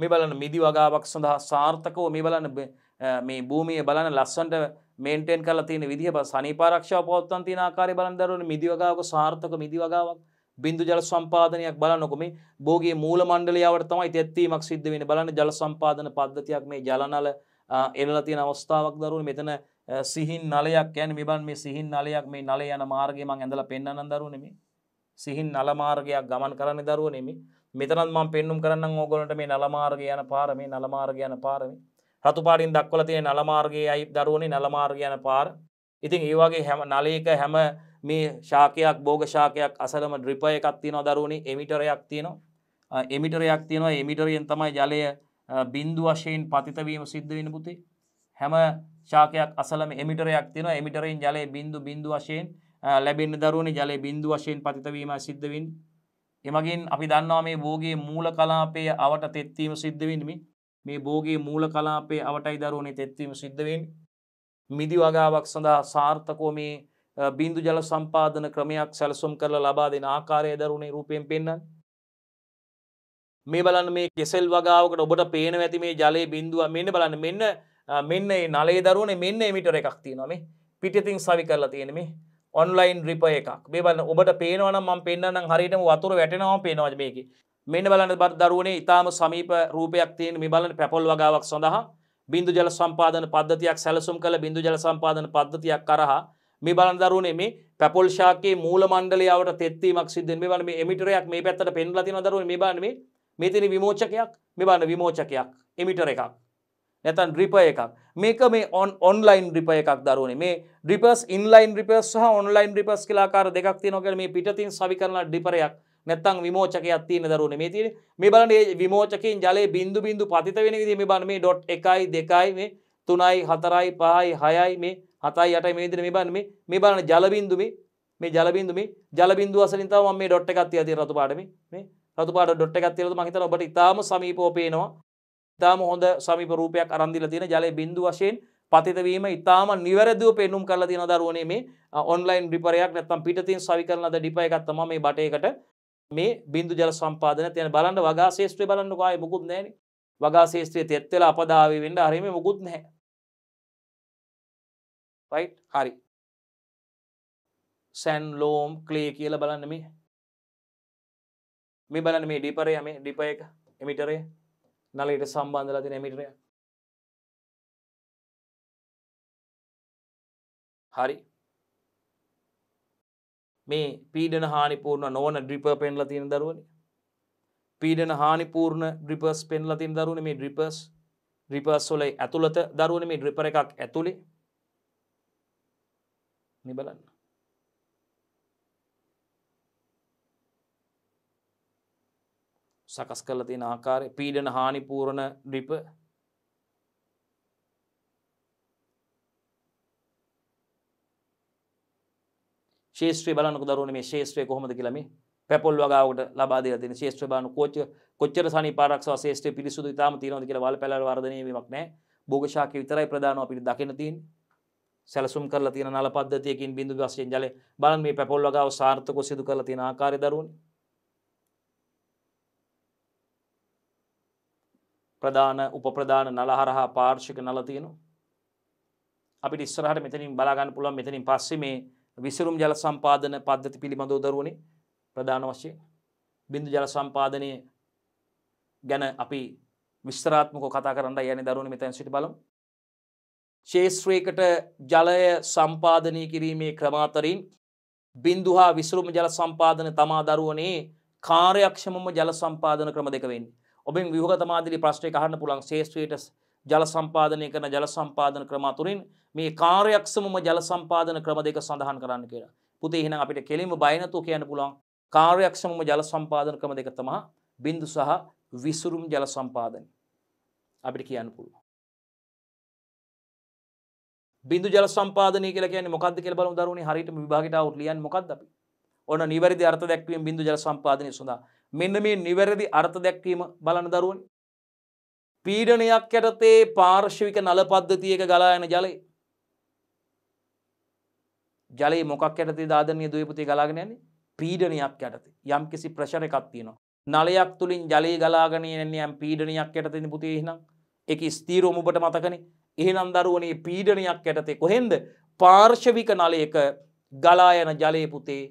මේ බලන මිදි වගාවක් සඳහා සාර්ථකව මේ බලන මේ භූමිය බලන ලස්සන්ට මේන්ටෙන් කල තියෙන විදිහ බ සනිපාරක්ෂාව පවත්තන් තින ආකාරය බලන් දරුවන මිදි වගාවක සාර්ථක මිදි වගාවක් බින්දු ජල සම්පාදනයක් බලන්නකොම බෝගේ මූල මණ්ඩලයාවට තමයි තැත්වීමක් සිද්ධ වෙන බලන්න ජල සම්පාදන පද්ධතියක් මේ ජලනල එනල තියෙන අවස්ථාවක් දරුවන මෙතන සිහින් නලයක් යැන මෙබන් මේ සිහින් නලයක් මේ නල යන මාර්ගයමං ඇඳල පෙන්න්න දරුවනෙමේ සිහින් නලමාර්ගයක් ගමන් කරන්න දරුවනෙමි මෙතනත් මම පෙන්නුම් කරන්න ඕගොලට මේ නලමාර්ග යන පාර මේ නලමාර්ග යන පාරම රතුපාඩින් දක්වල තියෙන නලමාර්ගයේ අයි දරුවනේ නලමාර්ග යන පාර ඉතින් ඒවාගේ හැම නලයක හැම මේ ශාකයක් බෝග ශාකයක් අසලම ද්‍රිපය එකක් තියෙනවා දරුවනි එමිටරයක් තියෙනවා එමිටරයක් තියෙනවා එමිටරයෙන් තමයි ජලය බින්දු වශයෙන් පතිතවීම සිද්ධ වෙන පුතේ හැම ශාකයක් අසලම එමිටරයක් තියෙන එමිටරෙන් ජලය බින්දු බින්දු වශයෙන් ලැබෙන දරුවනි ජලය බින්දු වශයෙන් පතිතවීම සිද්ධවින් එමගින් අපි දන්නවා මේ බෝගේ මූල කලාපය අවට තෙත්වීම සිද්ධවෙන්මි මේ බෝගේ මූල කලාපේ අවටයි දරුවනේ තෙත්වීම සිද්ධවෙන් මිදි වගාවක් සඳහා සාර්ථකෝ මේ බින්දු ජල සම්පාධන ක්‍රමයක් සැලසුම් කරල ලබා දෙෙන ආකාරය දරුණේ රූපයෙන් පෙන්න්න මේ බලන්න මේ කෙසෙල් වගාවකට ඔබට පේන ඇති මේ ජලය බින්දුව මෙන්න බලන්න මෙන්න මෙන්න නලේ දරුවනේ මෙන්න මිටර එකක් තියෙනම පිටිතින් සවි කරලා තියෙනෙමේ ඔන්ලයින් රිප එකක් මේ බලන්න ඔබට පේනවනම් මම පෙන්වන්නම් හරියටම වතුර වැටෙනවා පේනවද මේකේ මෙන්න බලන්න දරුවනේ ඉතාම සමීප රූපයක් තියෙන මේ බලන්න පැපොල් වගාවක් සඳහා බිඳු ජල සම්පාදන පද්ධතියක් සැලසුම් කළ බිඳු ජල සම්පාදන පද්ධතියක් කරහා මේ බලන් දරුවනේ මේ පැපොල් ශාකයේ මූල මණ්ඩලයට තෙත්වීමක් සිද්ධ වෙනවා. මේ බලන්න මේ එමිටරයක් මේ පැත්තට පෙන්ලා තියෙනවා දරුවනේ මේ බලන්න මේ මේ තියෙන විමෝචකයක් මේ බලන්න විමෝචකයක් එමිටර එකක්. නැතන් රිප එකක් මේක මේ ඔන් ඔන්ලයින් රිප එකක් දරුවනේ මේ ඩිපස් ඉන්ලයින් රිපස් සහ ඔන්ලයින් රිපස් කියලාකාර දෙකක් තියෙනවකල මේ පිටතින් සවි කරන ඩිපරයක් නැත්තං විමෝචකයක් තියෙන දරුවනේ මේ තියෙන මේ බලන්න මේ විමෝචකයෙන් ජලයේ බිඳු බිඳු පතිත වෙන විදිහ මේ බලන්න මේ ඩොට් 1යි 2යි මේ 3යි 4යි 5යි 6යි මේ 7යි 8යි මේ විදිහට මේ බලන්න මේ මේ බලන්න ජල බිඳු මේ මේ ජල බිඳු මේ ජල බිඳු අසලින් තමයි මම මේ ඩොට් එකක් තියලා තියෙන රතු පාට මේ මේ රතු පාට ඩොට් එකක් තියලා මම හිතනවා ඔබට ඉතාලම සමීපව පේනවා ඉතාම හොඳ සමි රූපයක් අරන්දිල තියෙන ජලය බිඳු වශයෙන් පතිතවීම ඉතාම නිවැරදිව පෙන්නුම් කරලා තියෙන දරුවනේ මේ ඔන්ලයින් ඩිපරයක් නැත්තම් පිටතින් සවි කරන ලද ඩිපය එකක් තමයි මේ බටයකට මේ බිඳු ජල සම්පාදනය තියෙන බලන්න වගා ශේෂ්ත්‍රය බලන්න කායි මොකුත් නැහැනේ වගා ශේෂත්‍රය තෙත් වෙලා අපදාවේ වෙන්න හරිම මොකුත් නැහැ. රයිට් හරි. සැන් ලෝම් ක්ලේ කියලා බලන්න මේ. මේ බලන්න මේ ඩිපරය මේ ඩිපය එක එමිටරය නලට සම්බන්ධලා තින මිටරය හරි මේ පීඩන හානිපූර්ණ නොවන ඩ්‍රිප පෙන්ල තියෙන දරුවනි පීඩන හානිපූර්ණ ඩ්‍රිපස් පෙන්ල තින් දරුණ මේ ඩ්‍රිපස් රිපස් සොලයි ඇතුළත දරුවන මේ ඩ්‍රිපර එකක් ඇතුළේ නිබලන්න සකස් කල තියෙන ආකාරය පීඩන හානිපූරණ ඩිප ශේෂත්‍රය බලන්නක දරුවන මේ ශේෂත්‍රය කොහොමද කියලම පැපොල් වගාවට ලබාද තින ශේත්‍ර බාන කෝච කොච්චර සනි පාරක්ෂ ශේෂත්‍රය පිරිසුදු ඉතාම තියනොද කියලා වල පැල වර්ධනීමක් නෑ භෝගශාක විතරයි ප්‍රධානව අපිට දකින තින් සැලසුම් කරලා තියෙන නල පද්ධතියකින් බිඳු වශයෙන් ජලය බලන් මේ පැපොල් වගාව සාර්ථකව සිදු කරලා තියෙන ආකාරය දරුවනේ ප්‍රධාන උපප්‍රධාන නලහරහා පාර්ශික නල තියෙනවා. අපිට ඉස්සරහට මෙතනින් බලාගන්න පුළුවන් මෙතනින් පස්සේ මේ විසරුම් ජල සම්පාදන පද්ධති පිළිබඳව දරුවනේ ප්‍රධාන වශයෙන් බිඳු ජල සම්පාදනය ගැන අපි විස්තරාත්මකව කතා කරන්න යන්නේ දරුවනේ මෙතෙන් සිට බලමු. ශේෂ්ත්‍රයකට ජලය සම්පාදනය කිරීමේ ක්‍රම අතරින් බිඳු හා විසරුම් ජල සම්පාදන තමා දරුවනේ කාර්යක්ෂමම ජල සම්පාදන ක්‍රම දෙක වෙන්නේ. ඔබෙන් විහගත මාදිලි ප්‍රශ්ටය අහන්න පුළන් ශේෂත්‍රයට ජල සම්පාදනය කරන ජල සම්පාදන ක්‍රමතුරින් මේ කාර්යක්ෂමම ජල සම්පාදන ක්‍රම දෙක සඳහන් කරන්න කියලා පුතේ හිනම් අපිට කෙලිම බයනතු කියන්න පුළන් කාර්යක්ෂමම ජල සම්පාදන ක්‍රම දෙක තමා බිඳු සහ විසුරුම් ජල සම්පාදන අපිට කියන්න පුළුව බිදු ජල සම්පාදනය කියලා කියන මොකක්ද කියලා බලමු දරුවනේ හරියට විභාගයට අවුත් ලියන්නේ මොකක්ද අපි ඔන්න නිවැරදි අර්ථ දැක්වීම බිදු ජල සම්පාදනය සඳහා මෙන්න මේ නිවැරදි අර්ථ දැක්වීම බලන දරුවන්. පීඩනයක් යටතේ පාර්ශවික නලපද්ධතියක ගලා යන ජලය. ජලය මොකක් යටතේ දාදනය දවපති ගලාගෙන යන්නේ පීඩනයක් යටත යම් කිසි ප්‍රශණකක් තියෙනවා. නලයක් තුළින් ජලය ගලාගෙන යන්නේ යම් පීඩනයක් යටතෙන පුතේ එහෙනම් එක ස්තීරෝම ඔබට මතකනේ එහෙනම් දරුවනේ පීඩනයක් යටතේ කොහෙන්ද පාර්ශවික නලයක ගලා යන ජලය පුතේ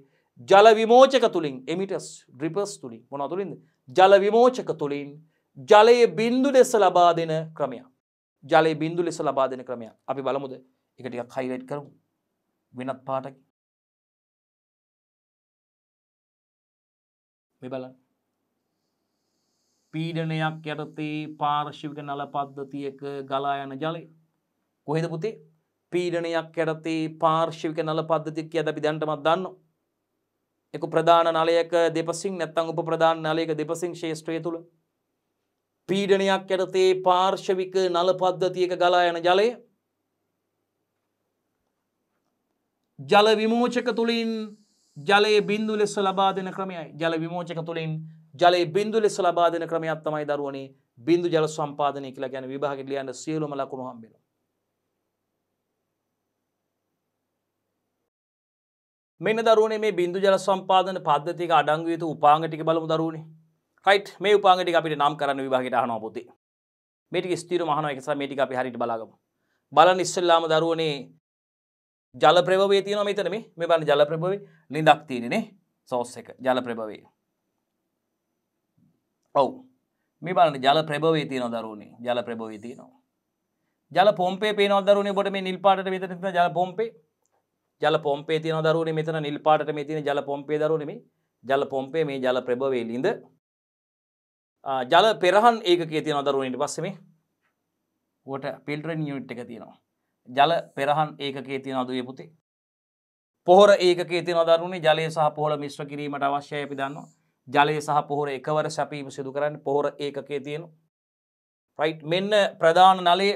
ජල විමෝචක තුළින් එමිටස් ඩ්‍රිපස් තුළින් මොන තුළින්ද ජල විමෝචක තුළින් ජලයේ බින්දු ලෙස ලබා දෙන ක්‍රමයක් ජලයේ බින්දු ලෙස ලබා දෙන ක්‍රමයක් අපි බලමුද එක ටිකක් හයිලයිට් කරමු වෙනත් පාටකි මේ බලන්න පීඩනයක් යටතේ පාර්ශිවික නල පද්ධතියක ගලා යන ජලය කොහෙද පුතේ පීඩනයක් යටතේ පාර්ශිවික නල පද්ධතික කියද අපි දැන්ටමත් දන්නවා එක ප්‍රධාන නලයක දෙපසින් නැත්තං උප ප්‍රධාන නලයක දෙපසින් ශේෂ්ත්‍රය තුළ පීඩනයක් යටතේ පාර්ශවික නල පද්ධතියක ගලා යන ජලය ජල විමෝචක තුළින් ජලයේ බින්දු ලෙස ලබා දෙන ක්‍රමයයි ජල විමෝචක තුළින් ජලයේ බින්දු ලෙස ලබා දෙන ක්‍රමයක් තමයි දරුවනේ බින්දු ජල සම්පාදනය කියලා ගැන විභාගෙට ලියන්න සියලුම ලකුණු හම්බෙනවා මෙන්න දරුවනේ මේ බින්දු ජල සම්පාදන පද්ධතික අඩංගු යුතු උපාංග ටික බලමු දරුවනේ. රයිට් මේ උපාංග ටික අපිට නම් කරන්න විභාගයට අහනවා පොතේ. මේ ටික ස්ථිරව අහනවා ඒක නිසා මේ ටික අපි හරියට බලාගමු. බලන්න ඉස්සෙල්ලාම දරුවනේ ජල ප්‍රභවේ තියෙන මෙතන මේ මේ බලන්න ජල ප්‍රභවේ ලිඳක් තියෙනනේ සෝස් එක ජල ප්‍රභවේ. ඔව්. මේ බලන්න ජල ප්‍රභවේ තියෙනවා දරුවනේ ජල ප්‍රභවේ තියෙනවා. ජල පොම්පේ පේනවා දරුවනේ ඔබට මේ නිල් පාටට මෙතන තියෙන ජල පොම්පේ ජල පොම්පේ තියෙන දරුවනේ මෙතන නිල් පාටට මේ තියෙන ජල පොම්පේ දරුවනේ මේ ජල පොම්පේ මේ ජල ප්‍රභවයේලින්ද ජල පෙරහන් ඒකකයේ තියෙන දරුවනේ ඊට පස්සේ මේ water filtering unit එක තියෙනවා ජල පෙරහන් ඒකකයේ තියෙන දුවේ පුතේ පොහොර ඒකකයේ තියෙන දරුවනේ ජලය සහ පොහොර මිශ්‍ර කිරීමට අවශ්‍යයි අපි දන්නවා ජලය සහ පොහොර එකවර සැපීම සිදු කරන්න පොහොර ඒකකයේ තියෙනවා රයිට් මෙන්න ප්‍රධාන නලයේ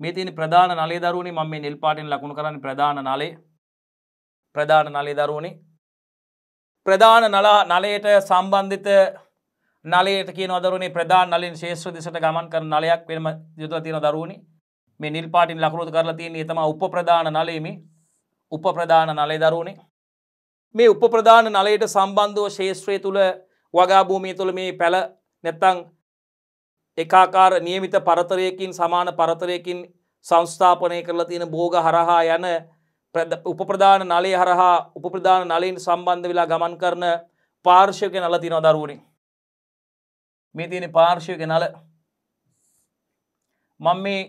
මේ තියෙන ප්‍රධාන නලේ දරුවනේ මම මේ නිල් පාටින් ලකුණු කරන්නේ ප්‍රධාන නලේ ප්‍රධාන නලේ දරුවනේ ප්‍රධාන නලා නලයට සම්බන්ධිත නලයට කියන දරුවනේ ප්‍රධාන නලින් ශේෂ්ත්‍ර දිසට ගමන් කරන නලයක් වෙනම යුතුව තියෙන දරුවනේ මේ නිල් පාටින් ලකුණු කරලා තියෙන්නේ තමයි උපප්‍රධාන නලයේ මේ උපප්‍රධාන නලේ දරුවනේ මේ උපප්‍රධාන නලයට සම්බන්ධව ශේෂ්ත්‍රය තුල වගා භූමිය තුල මේ පැල නැත්තම් එකාකාර නියමිත පරතරයකින් සමාන පරතරයකින් සංස්ථාපනය කරලා තියෙන බෝග හරහා යන උපප්‍රධාන නලේ හරහා උපප්‍රධාන නලයෙන් සම්බන්ධ වෙලා ගමන් කරන පාර්ශයක නල තින දරුවනින්. මේ තියෙන පාර්ශයක නල මං මේ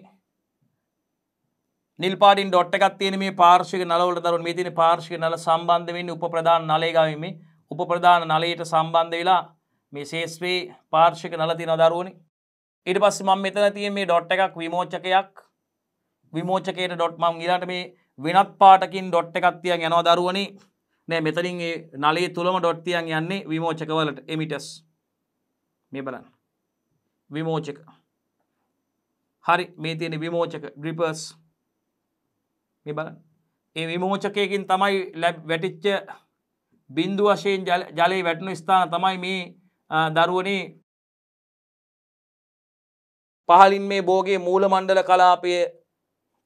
නිල්පාඩින් ඩොට් එකක් තියෙන මේ පාර්ශික නලවලට දරුවන් මේ තියෙන පාර්ශික නල සම්බන්ධ වෙන්නේ උපප්‍රධාන නලයේ ගාවීමේ උපප්‍රධාන නලයට සම්බන්ධ වෙලා මේ ශේෂ්ත්‍රේ පාර්ශික නල තියෙන දරුවනේ ඊට පස්ස මම මෙතන තිය මේ ඩොට් එකක් විමෝචකයක් විමෝචකයට ඩොට් මං ඉලාට මේ වෙනත් පාටකින් ඩොට් එකත්තියන් යනවා දරුවනි නෑ මෙතරින් නලේ තුළම ඩොට්තියන් යන්නේ විමෝචකවලට එමිටස් මේ බලන්න විමෝචක හරි මේ තියෙන විමෝචක ඩ්‍රිපර්ස් මේ බලන්න ඒ විමෝචකයකින් තමයි ලැබ් වැටිච්ච බින්දු වශයෙන් ජලයේ වැටනු ස්ථාන තමයි මේ දරුවනේ පහලින් මේ බෝගේ මූල මණ්ඩල කලාපය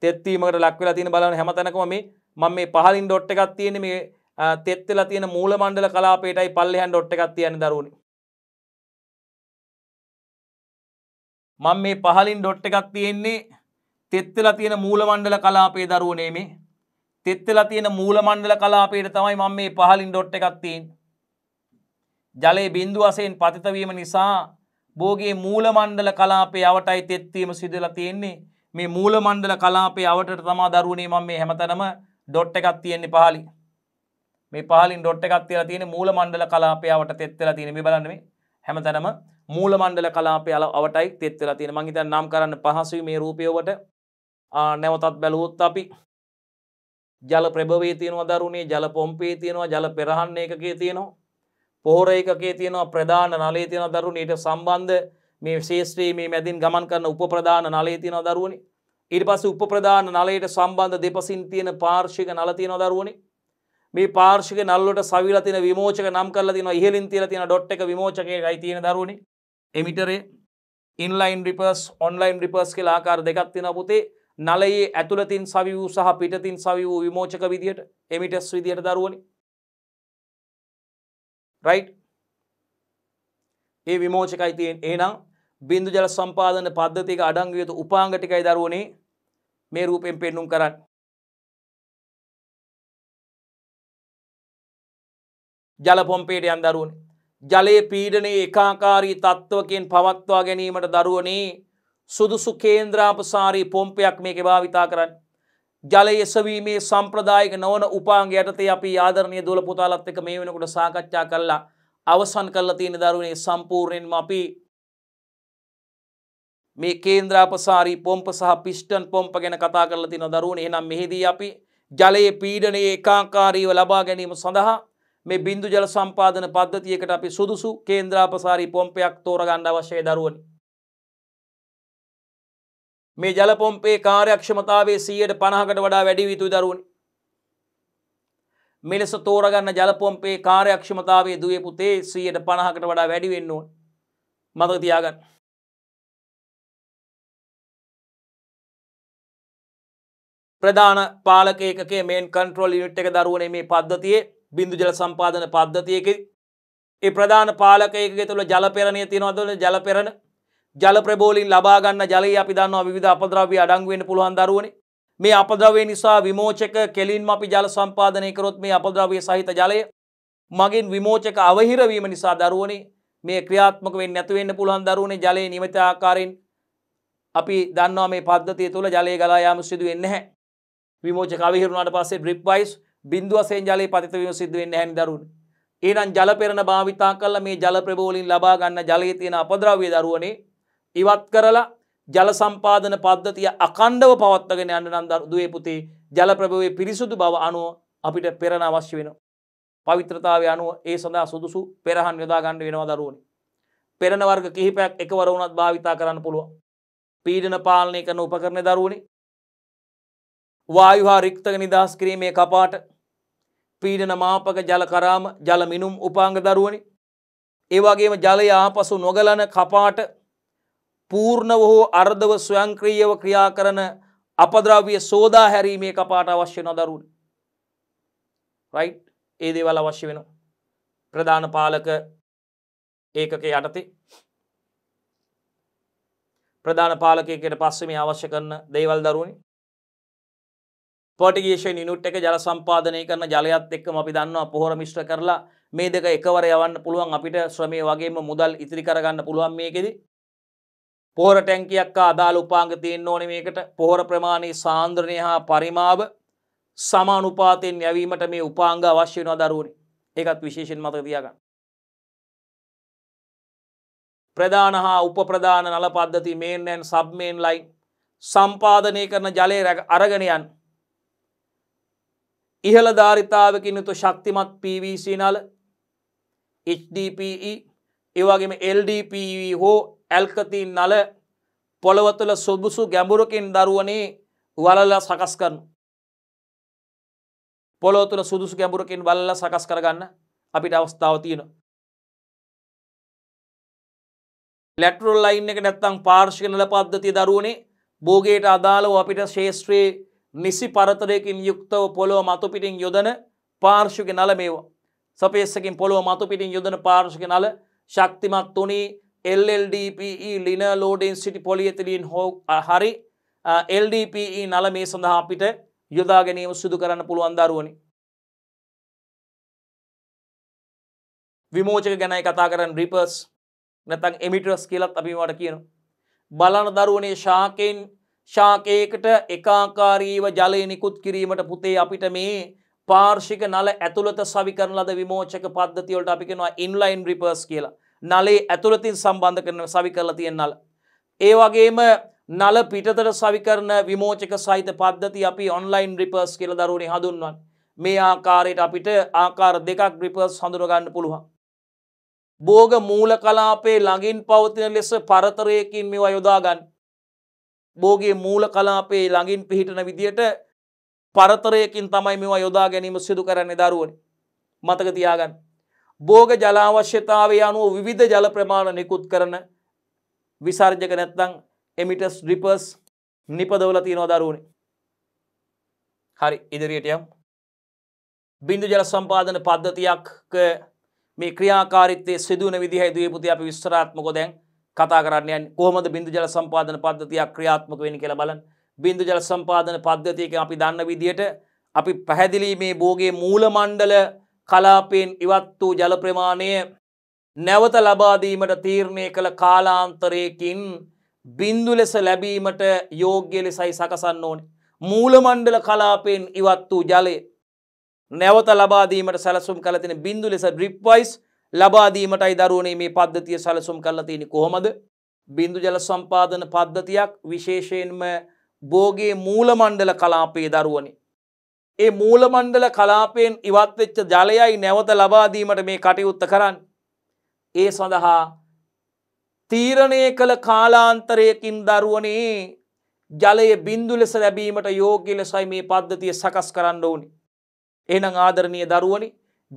තෙත්වීමට ලක්වෙලා තියෙන බලන හැමතැනකම මේ මම මේ පහලින් ඩොට් එකක් තියෙන මේ තෙත්වෙලා තියෙන මූල මණ්ඩල කලාපයටයි පල්ලෙහන් ඩොට් එකක් තියෙන දරුවනි මම මේ පහලින් ඩොට් එකක් තියෙන්නේ තෙත්වෙලා තියෙන මූල මණ්ඩල කලාපයේ දරුවනේ මේ තෙත්වෙලා තියෙන මූල මණ්ඩල කලාපයට තමයි මම මේ පහලින් ඩොට් එකක් තියෙන්නේ ජලයේ බිඳුව වශයෙන් පතිත වීම නිසා බෝගේ මූලමණ්ඩල කලාපේ අවටයි තෙත්වීම සිදල තියෙන්නේ මේ මූලමණ්ඩල කලාපේ අවට තමා දරුණේ මම මේ හැමතනම ඩොට්ට එකක් තියෙන්නේ පහලි මේ පහලින් ඩොට් එකක් තියලා තියෙන මූලමණ්ඩල කලාපේ අවට තෙත් වෙලා තියෙන මේ බලන්න මේ හැමතැනම මූලමණ්ඩල කලාපේ අවටයි තෙත් වෙලා තියෙන මං හිතන්නේ නම් කරන්න පහසුයි මේ රූපය ඔබට නැවතත් බැලුවොත් අපි ජල ප්‍රභවේ තියෙනවා දරුණේ ජල පොම්පේ තියෙනවා ජල පෙරහන් ඒකකයේ තියෙනවා පොහොරේකේ තියෙනවා ප්‍රධාන නලේ තියෙන දරුණ ඊට සම්බන්ධ මේ ශේෂත්‍රයේ මේ මැදින් ගමන් කරන උපප්‍රධාන නලේ තියෙන දරුවනි ඊට පස්සේ උපප්‍රධාන නලයට සම්බන්ධ දෙපසින් තියෙන පාර්ශික නල තියෙන දරුවනි මේ පාර්ශික නල්ලට සවිලා තියෙන විමෝචක නම් කරලා තියෙනවා ඉහළින් තියලා තියෙන ඩොට් එක විමෝචකයයි තියෙන දරුවනි එමිටරේ ඉන්ලයින් රිපර්ස් ඔන්ලයින් රිපර්ස් කියලා ආකාර දෙකක් තියෙනවා පුතේ නලයේ ඇතුළතින් සවි වූ සහ පිටතින් සවි වූ විමෝචක විදියට එමිටස් විදියට දරුවනි රයිට් ඒ විමෝචකයි තියෙන් ඒනම් බින්දු ජල සම්පාදන පද්ධතික අඩංගයුතු උපාංගටිකයි දරුවනේ මේ රූපෙන් පෙන්නුම් කරන්න. ජලපොම්පේට යන් දරුවන. ජලයේ පීඩනයේ එකාකාරී තත්ත්වකෙන් පවත්වා ගැනීමට දරුවනේ සුදුසු කේන්ද්‍රාපසාරී පොම්පයක් මේක භාවිතා කරන්න. ජල එසවීමේ සම්ප්‍රදායක නොවන උපාන්ගේ යටතේ අපි ආදරණය දොල පුතාලත් එක මේ වෙනකොට සාකච්ඡා කල්ලා අවසන් කරලා තියෙන දරුවනේ සම්පූර්ණයෙන්ම අපි මේ කේන්ද්‍රාපසාරී පොම්ප සහ පිස්ටන් පොම්ප ගැන කතා කරලා තියෙන දරුවනේ එහෙනම් මෙහිදී අපි ජලයේ පීඩනයේ ඒකාකාරීව ලබා ගැනීම සඳහා මේ බින්දු ජල සම්පාදන පද්ධතියකට අපි සුදුසු කේන්ද්‍රාපසාරී පොම්පයක් තෝරගන්න අවශ්‍යයි දරුවනේ මේ ජලපොම්පේ කාර්යක්ෂමතාවේ සීයට පණහකට වඩා වැඩිවිතු දරුවනි. මෙලෙස තෝරගන්න ජලපොම්පේ කාර්යක්ෂමතාවේ දුවේ පුතේ සීයට පණහකට වඩා වැඩිවෙන්න ඕන මතක තියාගන්න. ප්‍රධාන පාලකයකගේ මේන් කන්ට්‍රෝල් යුනිට් එක දරුවනේ මේ පද්ධතියේ බිඳු ජල සම්පාදන පද්ධතියකි ඒ ප්‍රධාන පාලකයක තුළ ජලපෙරණය තියෙනවදන ජලපෙරණ ජලප්‍රබෝලින් ලබාගන්න ජලයේ අපි දන්නවා විධ අපද්‍රවී අඩංගුවෙන් පුළුවන් දරුවන මේ අපද්‍රවය නිසා විමෝචක කෙලින් අපි ජල සම්පාධනය කරොත් මේ අපද්‍රවය සහිත ජලය මගින් විමෝචක අවහිරවීම නිසා දරුවනේ මේ ක්‍රියාත්මක වෙන් නැතුවෙන්න පුළුවන් දරුවනේ ජලයේ නිමත ආකාරයෙන් අපි දන්නවා මේ පද්ධතිය තුළ ජලය ගලායාම සිදුවෙන් නැහැ විමෝචක අවහිරුණාට පස්සේ බ්‍රිප් වයිස් බින්දුවසෙන් ජලයේ පතිතවීම සිදුවෙන් නැහැනි දරුවනේ ඒනම් ජලපෙරණ භාවිතා කල්ල මේ ජල ප්‍රබෝලින් ලබා ගන්න ජලයේ තියෙන අපද්‍රව්‍ය දරුවනේ ඉවත් කරලා ජල සම්පාදන පද්ධතිය අකණ්ඩව පවත්වගෙන යන්න නන්දර දුවේ පුතේ ජලප්‍රභවේ පිරිසුදු බව අනුව අපිට පෙරණ අවශ්‍ය වෙන. පවිත්‍රතාව අනුව ඒ සඳහා සුදුසු පෙරහන් යොදාගණ්ඩ වෙනවා දරුවනි. පෙරණ වර්ග කිහිපයක් එකවර වුණත් භාවිතා කරන්න පුළුව. පීඩන පාලනය කරන උපකරණ දරුවනි. වායුහා රික්තක නිදහස් කිරීමේ කපාට පීඩන මාපක ජල කරාම ජල මිනුම් උපාංග දරුවනි. ඒවාගේම ජලය ආපසු නොගලන කපාට පූර්ණව හෝ අර්ධව ස්වයංක්‍රීයව ක්‍රියා කරන අපද්‍රව්‍ය සෝදා හැරීමේ කපාට අවශ්‍ය නොදරුන්. රයි් ඒ දේවල් අවශ්‍ය වෙන ප්‍රධාන පාලක ඒකක යටතේ ප්‍රධාන පාලකයකට පස්සම අවශ්‍ය කරන දේවල් දරුවනි පොටිගේෂන් නිුට් එක ජල සම්පාදනය කරන ජලයත් එක්කම අපි දන්නවා පොහොර මිශ්‍ර කරලා මේ දෙක එකවර යවන්න පුළුවන් අපිට ශ්‍රමය වගේම මුදල් ඉතිරි කරගන්න පුළුවන් මේකෙදී පොහොර ටැංකියක් අදාළ උපාංග තියෙන්න ඕනේ මේකට පොහොර ප්‍රමාණයේ සාන්ද්‍රණය හා පරිමාව සමානුපාතයෙන් යැවීමට මේ උපාංග අවශ්‍ය වෙනවා දරුවනේ. ඒකත් විශේෂයෙන් මතක තියාගන්න. ප්‍රධාන හා උපප්‍රධාන නල පද්ධති මේන් ඇන් සබ්මේන් ලයින් සම්පාදනය කරන ජලය අරගෙන යන්න. ඉහළ ධාරිතාවකින් යුතු ශක්තිමත් PVC නල HDPE ඒ වගේම LDPE හෝ ඇල්කතින් නල පොළොවතුල සුදුසු ගැඹුරකින් දරුවනේ වලලා සකස් කරනු. පොළොතුල සුදුසු ගැඹුරකින් වල්ල සකස් කරගන්න අපිට අවස්ථාව තියෙන. ලෙටරල් ලයින් එක නැත්තං පාර්ශික නල පද්ධති දරුවනේ බෝගයට අදාළව අපිට ශේෂත්‍රයේ නිසි පරතරයකින් යුක්තව පොළොව මතුපිටින් යොදන පාර්ශුක නල මේවා. සපේස්සකින් පොළොව මතුපිටින් යොදන පාර්ශික නල ශක්තිමත් තුනී LLDPE ලින ලෝඩෙන් සිටි පොලිඇතිලින් හෝ හරි LDPE නල මේ සඳහා අපිට යොදා ගැනීම සිදු කරන්න පුළුවන් දරුවනි විමෝචක ගැනයි කතා කරන්න රිපර්ස් නැතන් එමිටරස් කියලත් අපිමට කියන බලන දරුවනේ ශාකෙන් ශාකයකට එකාකාරීව ජලය නිකුත් කිරීමට පුතේ අපිට මේ පාර්ෂික නල ඇතුළත සවිකරන ලද විමෝචක පද්ධතිවලට අපි කෙනවා ඉන්ලයින් රිපර්ස් කියලා නලේ ඇතුළතින් සම්බන්ධ කරන සවි කරලා තියෙන්නල. ඒ වගේම නල පිටතට සවිකරන විමෝචක සහිත පද්ධති අපි ඔන්ලයින් රිපර්ස් කියල දරුණේ හඳුන්වන් මේ ආකාරයට අපිට ආකාර දෙකක් රිපර්ස් හඳුරගන්න පුළුවන්. බෝග මූල කලාපේ ළඟින් පවතින ලෙස පරතරයකින් මෙවා යොදාගන්න. බෝගේ මූල කලාපේ ළඟින් පිහිටන විදියට පරතරයකින් තමයි මෙවා යොදා ගැනීම සිදු කරන්නේ දරුවනි මතක තියාගන්න. බෝග ජලාවශ්‍යතාවය අනුව විධ ජල ප්‍රමාණ නිකුත් කරන විසර්ජක නැත්තං එමිටස් රිපර්ස් නිපදවල තියනෝ දරුවනේ. හරි ඉදිරියට යම්. බිඳු ජල සම්පාදන පද්ධතියක් මේ ක්‍රියාකාරිත්තේ සිදුවන විදිහ දීපුති අපි විස්තරාත්මක දැන් කතා කරන්නයන් කොහොමද බිඳු ජල සම්පාදන පද්ධතියක් ක්‍රියාත්මක වෙන කියලා බලන් බිඳු ජල සම්පාදන පද්ධතියක අපි දන්න විදියට අපි පැහැදිලි මේ බෝගේ මූල මණ්ඩල කලාපයෙන් ඉවත් වූ ජල ප්‍රමාණය නැවත ලබාදීමට තීරණය කළ කාලාන්තරයකින් බින්දු ලෙස ලැබීමට යෝග්‍ය ලෙසයි සකසන්න ඕනේ. මූලමණ්ඩල කලාපයෙන් ඉවත් වූ ජලය නැවත ලබාදීමට සැලසුම් කලතින බින්දු ලෙස ්‍රිප්වයිස් ලබාදීමටයි දරුණේ මේ පද්ධතිය සැලසුම් කලතියනි කොහොමද බින්දු ජල සම්පාදන පද්ධතියක් විශේෂයෙන්ම බෝගේ මූලමණ්ඩල කලාපයේ දරුවනේ ඒ මූලමණ්ඩල කලාපයෙන් ඉවත්වෙච්ච ජලයයි නැවත ලබාදීමට මේ කටයුත්ත කරන්න. ඒ සඳහා තීරණය කළ කාලාන්තරයකින් දරුවනේ ජලය බින්දු ලෙස ලැබීමට යෝග්‍ය ලෙසයි මේ පද්ධතිය සකස් කරන්න ඕනි. එනම් ආදරණය දරුවනි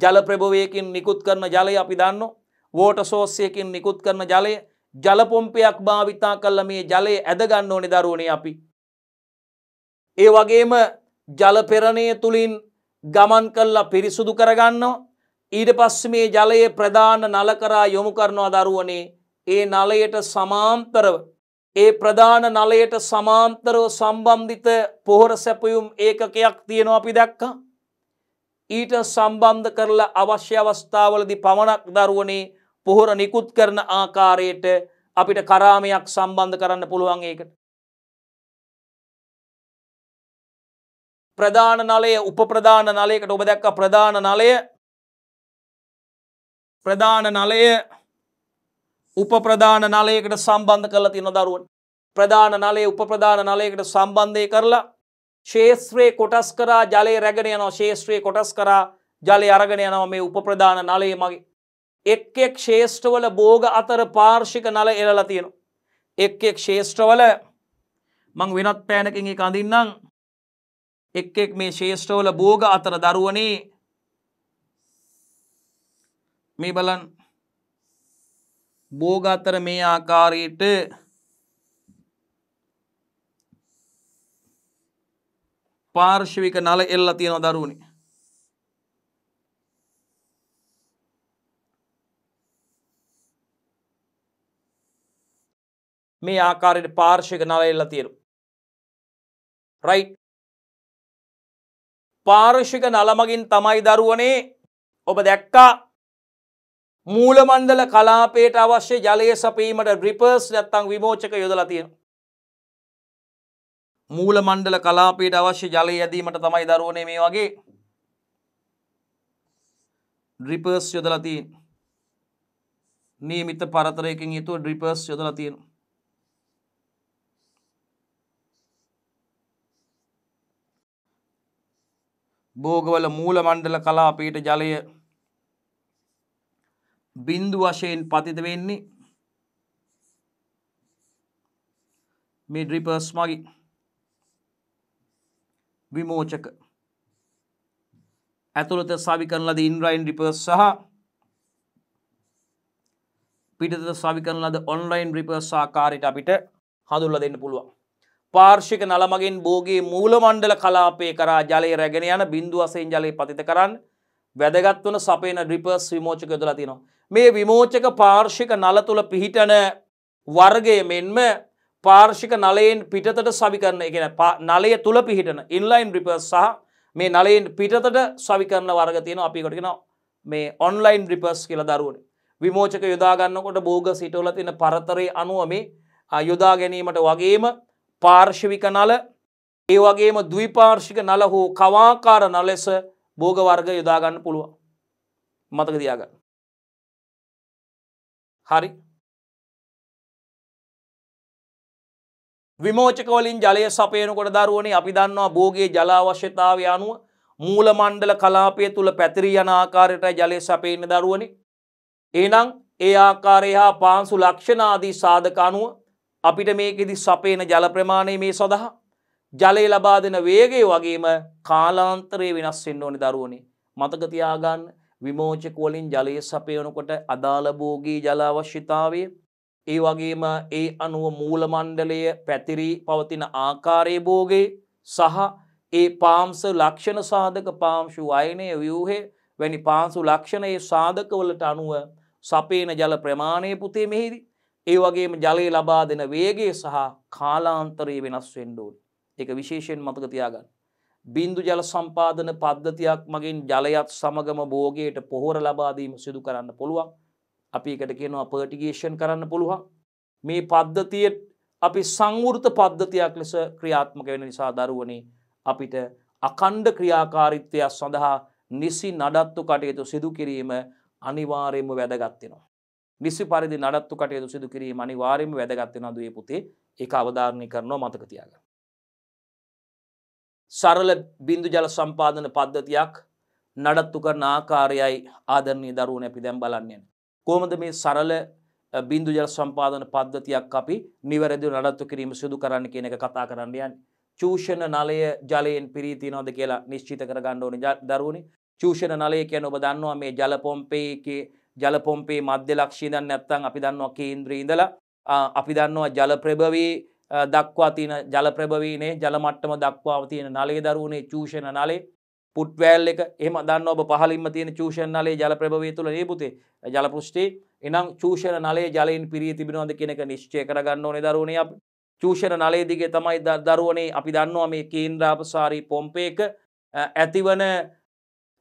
ජල ප්‍රභවයකින් නිකුත් කරන ජලය අපි දන්න වෝට සෝස්යකින් නිකුත් කරන ජලය ජලපොම්පයක් භාවිතා කල්ල මේ ජලය ඇදගන්න ඕනි දරුවනේ අපි. ඒ වගේම ජලපෙරණය තුළින් ගමන් කල්ලා පිරිසුදු කරගන්නවා. ඊට පස්ස මේ ජලයේ ප්‍රධාන නලකරා යොමු කරනවා දරුවනේ ඒ නලයට සමාන්තරව ඒ ප්‍රධාන නලයට සමාන්තරව සම්බන්ධිත පොහොර සැපයුම් ඒකකයක් තියෙනවා අපි දැක්කා. ඊට සම්බන්ධ කරලා අවශ්‍ය අවස්ථාවලදි පමණක් දරුවනේ පොහොර නිකුත් කරන ආකාරයට අපිට කරාමයක් සම්බන්ධ කරන්න පුළුවන් ඒකට. ප්‍රධාන නලය උපප්‍රධාන නලයකට ඔබ දැක්ක ප්‍රධාන නලය ප්‍රධාන නලය උපප්‍රධාන නලයකට සම්බන්ධ කරලා තියෙන දරුවන් ප්‍රධාන නලයේ උපප්‍රධාන නලයකට සම්බන්ධය කරලා ශේත්‍රයේ කොටස් කරා ජලය රැගෙන යනවා ශේත්‍රයේ කොටස් කරා ජලය අරගෙන යනවා මේ උපප්‍රධාන නලයේ මගේ එක් එක් ශේෂ්ඨවල බෝග අතර පාර්ශික නල එළලා තියෙනවා එක් එක් ශේෂ්ඨවල මං වෙනත් පෑනකින් එක අඳින්නම් එක් එක් මේ ශේෂ්ඨවල බෝග අතර දරුවනේ මේ බලන් බෝග අතර මේ ආකාරයට පාර්ශවික නල එල්ල තියෙන දරුවනි මේ ආකාරයට පාර්ශික නල එල්ල තියෙන රයිට් පාර්ශික නළමගින් තමයි දරුවනේ ඔබ දැක්කා මූලමණ්ඩල කලාපයට අවශ්‍ය ජලය සපීමට ්‍රිපර්ස් නැත්තං විමෝචක යොදලා තියෙන. මූලමණ්ඩල කලාපයට අවශ්‍ය ජලය ඇදීමට තමයි දරුවනේ මේ වගේ ඩ්‍රිපර්ස් යොදලා තියෙන් නීමිත පරතරයකින් යුතුව ඩ්‍රිපර්ස් යොදලා තියෙන භෝගවල මූල මණ්ඩල කලාපයට ජලය බින්දු වශයෙන් පතිත වෙන්නේ මේ ඩ්‍රිපර්ස් මගින් විමෝචක ඇතුළත සවි කරන ලද ඉන්රයින් රිපර්ස් සහ පිටත සවි කරන ලද ඔන්ලයින් රිපර්ස් ආකාරයට අපිට හඳුල්ලා දෙන්න පුළුවන් පාර්ශික නළමගින් බෝගේ මූලමණ්ඩල කලාපය කරා ජලය රැගෙන යන බින්දු වසයෙන් ජලය පතිත කරන්න වැදගත් වන සපේන ඩ්‍රිපර්ස් විමෝචක යොදලා තිනවා. මේ විමෝචක පාර්ශික නල තුළ පිහිටන වර්ගය මෙන්ම පාර්ශික නලයෙන් පිටතට සවිකරන එකෙන නලය තුළ පිහිටන ඉන්ලයින් රිපර්ස් සහ මේ නලයෙන් පිටතට සවිකරන වර්ග තියෙන අපිකොටගෙන මේ ඔන්ලයින් රිපර්ස් කියල දරුවන විමෝචක යොදාගන්නකොට බෝග සිටවල තින පරතරය අනුවම යොදා ගැනීමට වගේම පාර්ශවික නල ඒ වගේම ද්විපාර්ශික නල හෝ කවාකාර නලෙස බෝග වර්ග යොදාගන්න පුළුවන් මතක දයාගන්න හරි විමෝචකවලින් ජලය සපයනකොට දරුවනේ අපි දන්නවා බෝගේ ජලාවශ්‍යතාව අනුව මූල මණ්ඩල කලාපය තුළ පැතිරී යන ආකාරයට ජලය සපයන්න දරුවනේ එනම් ඒ ආකාරය හා පාන්සු ලක්ෂණාදී සාධක අනුව අපිට මේකෙදි සපේන ජල ප්‍රමාණය මේ සඳහා ජලය ලබා දෙන වේගේ වගේම කාලාන්තරයේ වෙනස් වෙන්න ඕනේ දරුවනේ. මතක තියාගන්න විමෝචක වලින් ජලය සපයනකොට අදාළ භෝගී ජල අවශ්‍යතාවය ඒ වගේම ඒ අනුව මූල මණ්ඩලය පැතිරී පවතින ආකාරයේ භෝගේ සහ ඒ පාම්ස ලක්ෂණ සාධක පාංශු අයනය ව්‍යූහේ වැනි පාන්සු ලක්ෂණයේ සාධකවලට අනුව සපේන ජල ප්‍රමාණය පුතේ මෙහිදී ඒ වගේම ජලය ලබා දෙන වේගේ සහ කාලාන්තරයේ වෙනස් වෙන්න ඕනේ. ඒක විශේෂයෙන් මතක තියාගන්න. බින්දු ජල සම්පාදන පද්ධතියක් මගින් ජලයත් සමගම භෝගයට පොහොර ලබා දීම සිදු කරන්න පුළුවන්. අපි එකට කියනවා පර්ටිගේෂන් කරන්න පුළුවන්. මේ පද්ධතිය අපි සංවෘත පද්ධතියක් ලෙස ක්‍රියාත්මක වෙන නිසා දරුවනේ අපිට අකණ්ඩ ක්‍රියාකාරිත්වයක් සඳහා නිසි නඩත්තු කටයුතු සිදු කිරීම අනිවාර්යෙන්ම වැදගත්වෙනවා. නිස්සි පරිදි නඩත්තු කටයුතු සිදු කිරීම අනිවාර්යයෙන්ම වැදගත් වෙනවා දුවේ පුතේ ඒක අවධාරණය කරනවා මතක තියාගන්න සරල බිඳු ජල සම්පාදන පද්ධතියක් නඩත්තු කරන ආකාරයයි ආදරණය දරුවන අපි දැම් බලන්නේෙන්. කෝමද මේ සරල බින්දු ජල සම්පාදන පද්ධතියක් අපි නිවැරදි නඩත්තු කිරීම සිදු කරන්න කියන එක කතා කරන්නයන්. චූෂණ නලය ජලයෙන් පිරීති නොද කියලා නිශ්චිත කර ගණ්ඩෝනි දරුණනි චූෂණ නලය කියන ඔබ දන්නවා මේ ජලපොම්පේකේ ජලපොම්පේ මධ්‍ය ලක්ෂීදන් නැත්තං අපි දන්නවා කේන්ද්‍රී ඉඳලා අපි දන්නවා ජලප්‍රභවී දක්වා තියෙන ජලප්‍රභවීනේ ජලමට්ටම දක්වාව තියෙන නලේ දරුවනේ චූෂණ නලේ පුට්වෑල් එක එම දන්න ඔබ පහලින්ම තියෙන චූෂණ නලේ ජලප්‍රභවය තුළ නේපුතේ ජලපෘෂ්ටි එනම් චූෂණ නලේ ජලයෙන් පිරී තිබෙනවද කෙනෙක නිශ්චය කරගන්න ඕනේ දරුවනේ අප චූෂණ නලේදිගේ තමයි දරුවනේ අපි දන්නවා මේ කේන්ද්‍රාපසාරී පොම්පේක ඇතිවන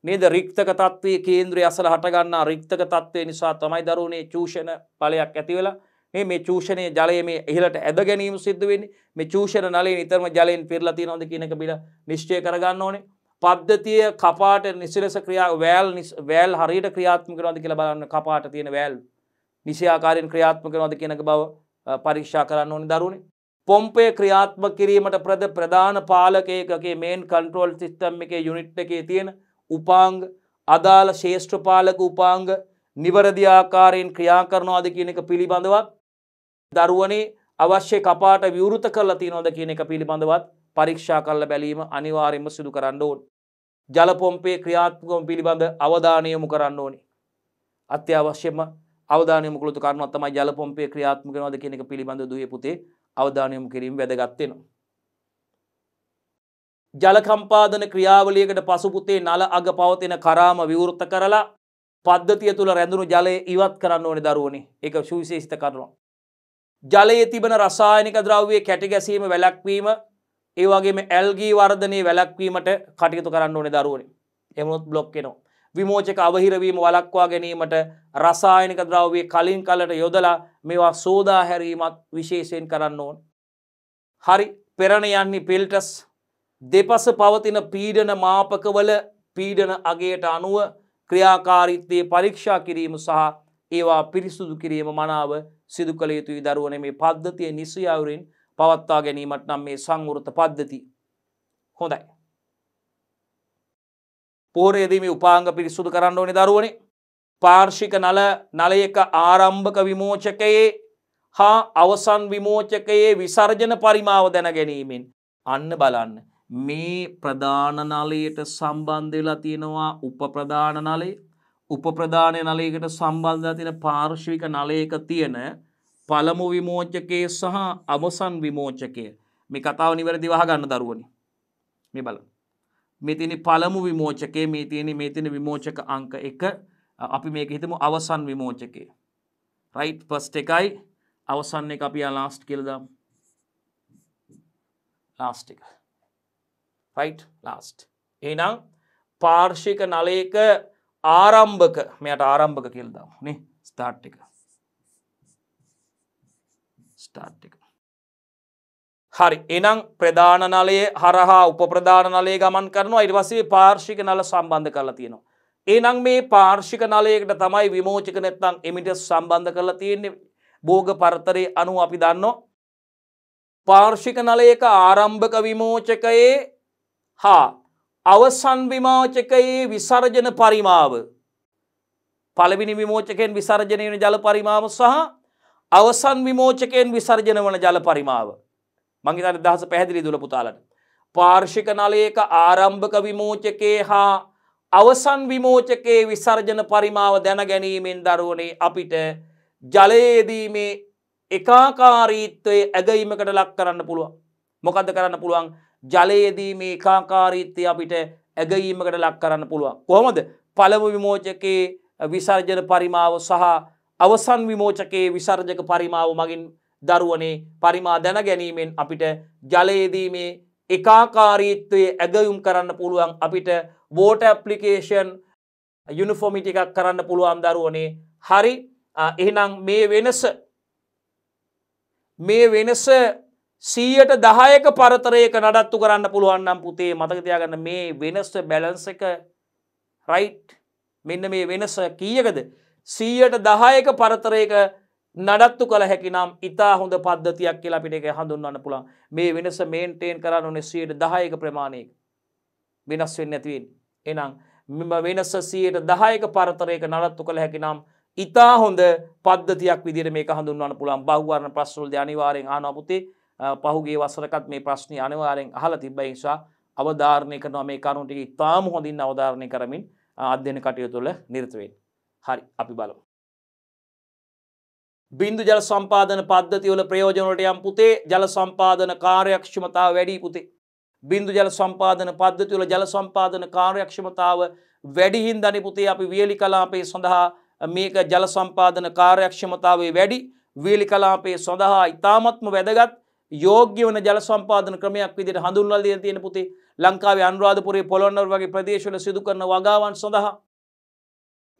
නේද රික්තක තත්වයේ කේන්ද්‍රය අසල හටගන්නා රික්තක තත්වය නිසා තමයි දරුණේ චූෂණ ඵලයක් ඇතිවෙලා මේ මේ චූෂණය ජලය මේ ඉහළට ඇද ගැනීම සිද්ධ වෙන්නේ මේ චූෂණ නලයේ නිතරම ජලයෙන් පිරලා තියෙනවද කියන එක බිලා නිශ්චය කරගන්න ඕනේ පද්ධතිය කපාට නිසිලස ක්‍රියා වෑල් වෑල් හරියට ක්‍රියාත්මක කරනවද කියලා බලන්න කපාට තියෙන වෑල් නිසියාකාරයෙන් ක්‍රියාත්මක කරනවද කියන බව පරීක්ෂා කරන්න ඕනේ දරුවනේ පොම්පය ක්‍රියාත්මක කිරීමට ප්‍රද ප්‍රධාන පාලකයකගේ මේන් කන්ට්‍රෝල් සිස්ටම් එකේ යුනිට් එකේ තියෙන උපාංග අදාළ ශේෂ්ත්‍රපාලක උපාංග නිවරදි ආකාරයෙන් ක්‍රියා කරනවාද කියන එක පිළිබඳවත් දරුවනේ අවශ්‍ය කපාට විවෘත කරලා තියනොද කියන එක පිළිබඳවත් පරීක්ෂා කරල බැලීම අනිවාරෙන්ම සිදු කරන්න ඕන්. ජලපොම්පේ ක්‍රියාත්කම පිළිබඳ අවධානයමු කරන්න ඕනි. අත්‍යවශ්‍යම අවධානයමුකළතු කරනත්තම ජලපොම්පේ ක්‍රියාත්මකනවද කියන එක පිළිබඳ දුවේ පුතේ අවධානයමු කිරීම වැදගත්වෙනවා. ජලකම්පාදන ක්‍රියාවලියකට පසුපුතේ නල අග පවතින කරාම විවෘත කරලා පද්ධතිය තුළ රැඳුණු ජලය ඉවත් කරන්න ඕනි දරුවනි එක සුවිශේෂිත කරනවා. ජලයේ තිබන රසායනික ද්‍රව්‍යයේ කැටිගැසීම වැලැක්වීම ඒ වගේම ඇල්ගී වර්ධනය වැලැක්වීමට කටයුතු කරන්න ඕනේ දරුවනි. එමුණොත් බ්ලොක් වෙනවා. විමෝචක අවහිරවීම වළක්වා ගැනීමට රසායනික ද්‍රව්‍ය කලින් කලට යොදලා මේවා සෝදා හැරීමත් විශේෂයෙන් කරන්න ඕන. හරි පෙරණ යන්නේ පිල්ටස් දෙපස පවතින පීඩන මාපකවල පීඩන අගේට අනුව ක්‍රියාකාරිත්තය පරීක්ෂා කිරීම සහ ඒවා පිරිසුදු කිරීම මනාව සිදු කළ යුතුයි දරුවන මේ පද්ධතිය නිසියවුරින් පවත්තා ගැනීමට නම් මේ සංවෘත පද්ධති. හොඳයි. පෝරයේදීම උපාංග පිරිසුදු කරන්න ඕනි දරුවනේ පාර්ෂික නල නලයක ආරම්භක විමෝචකයේ හා අවසන් විමෝචකයේ විසර්ජන පරිමාව දැන ගැනීමෙන් අන්න බලන්න මේ ප්‍රධාන නලයට සම්බන්ධ වෙලා තියෙනවා උපප්‍රධාන නලේ උපප්‍රධාන නලයකට සම්බන්ධ තියෙන පාර්ශ්වික නලයක තියෙන පළමු විමෝචකයේ සහ අවසන් විමෝචකය මේ කතාව නිවැරදි වහගන්න දරුවනි මේ බලන්න මේ තියෙන පළමු විමෝචකයේ මේ තියෙන මේ තියෙන විමෝචක අංක 1 අපි මේක හිතමු අවසන් විමෝචකය රයිට් ෆස්ට් එකයි අවසන් එක අපි ලාස්ට් කියලා දාමු ලාස්ට් එක රයිට් ලාස්ට එනම් පාර්ෂික නලයක ආරම්භක මෙයට ආරම්භක කෙල්දම් නේ ස්ටාර්්ටික ස්ටාර්්ටික හරි එනම් ප්‍රධාන නලයේ හරහා උපප්‍රධාන නලේ ගමන් කරනවා අයිවසේ පාර්ෂික නල සම්බන්ධ කරලා තියෙනවා. එනම් මේ පාර්ෂික නලයකට තමයි විමෝචක නැත්තං එමිට සම්බන්ධ කරලා තියෙන්නේ බෝග පරතරය අනු අපි දන්න. පාර්ෂික නලයක ආරම්භක විමෝචකයේ හා අවසන් විමෝචකයේ විසර්ජන පරිමාව පළවිනි විමෝචකයෙන් විසර්ජනය වන ජල පරිමාව සහ අවසන් විමෝචකයෙන් විසර්ජන වන ජල පරිමාව මංගේතන දහස පැහැදිලි දුල පුතාලට පාර්ෂික නලයක ආරම්භක විමෝචකේ හා අවසන් විමෝචකයේ විසර්ජන පරිමාව දැන ගැනීමෙන් දරුවනේ අපිට ජලයේදීමේ එකාකාරීත්වය ඇගීමකට ලක් කරන්න පුළුවන් මොකද කරන්න පුළුවන් ජලයේදී මේ කාකාරීත්‍ය අපිට ඇගීමකට ලක් කරන්න පුළුවන්. කොහොමද පළමු විමෝචකයේ විසර්ජන පරිමාව සහ අවසන් විමෝචකයේ විසර්ජක පරිමාව මගින් දරුවනේ පරිමා දැන ගැනීමෙන් අපිට ජලයේදී මේ එකාකාරීත්වය ඇගයුම් කරන්න පුළුවන් අපිට වෝට ඇප්ලිකේෂන් යුනිෆොමිටි එකක් කරන්න පුළුවන් දරුවනේ හරි එහෙනම් මේ වෙනස මේ වෙනස සීයට දහයක පරතරයක නඩත්තු කරන්න පුළුවන්නම් පුතේ මතකතියාගන්න මේ වෙනස්ස බැලන්ස එක රයිට් මෙන්න මේ වෙනස කීයකද සීයට දහයක පරතරයක නඩත්තු කළ හැකිනම් ඉතා හොඳ පද්ධතියක් කියලා පිට එක හඳුන්වන්න පුළන් මේ වෙනස මේන්ටේන් කරන්න නෙස්සියට දහයක ප්‍රමාණයක වෙනස් වෙන්න ඇතිවෙන් එනම් මෙම වෙනස සියයට දහයක පරතරයක නඩත්තු කළ හැකිනම් ඉතා හොඳ පද්ධතියක් විදිර මේ හඳුන්වන්න පුළන් බහුවරණ ප්‍රස්සුල්ද අනිවාරෙන් ආනපුතේ පහුගේ වසරකත් මේ ප්‍රශ්නය අනිවාරෙන් අහල තිබ්බයි නිසා අවධාරණය කරනවා මේ කරුණුටික ඉතාම හොඳින් අවධාරණය කරමින් අධ්‍යන කටයු තුළ නිර්තුවෙන්. හරි අපි බලමු. බින්දු ජල සම්පාධන පද්ධතිවල ප්‍රයෝජනට යම් පුතේ ජල සම්පාධන කාර්යක්ෂමතාව වැඩී පුතේ. බින්දු ජල සම්පාධන පද්ධතිවල ජල සම්පාධන කාර්යක්ෂමතාව වැඩිහින් දනි පුතේ අපි වියලි කලාපේ සඳහා මේක ජල සම්පාධන කාර්යක්ෂමතාවේ වැඩි වියලි කලාපේ සඳහා ඉතාමත්ම වැදගත් යෝග්‍ය වන ජල සම්පාදන ක්‍රමයක් විදිට හඳුන්වල් දිය තියෙන පුතේ ලංකාවේ අන්රාධපුරේ පොළොන්නර වගේ ප්‍රදේශවල සිදු කරන වගාවන් සඳහා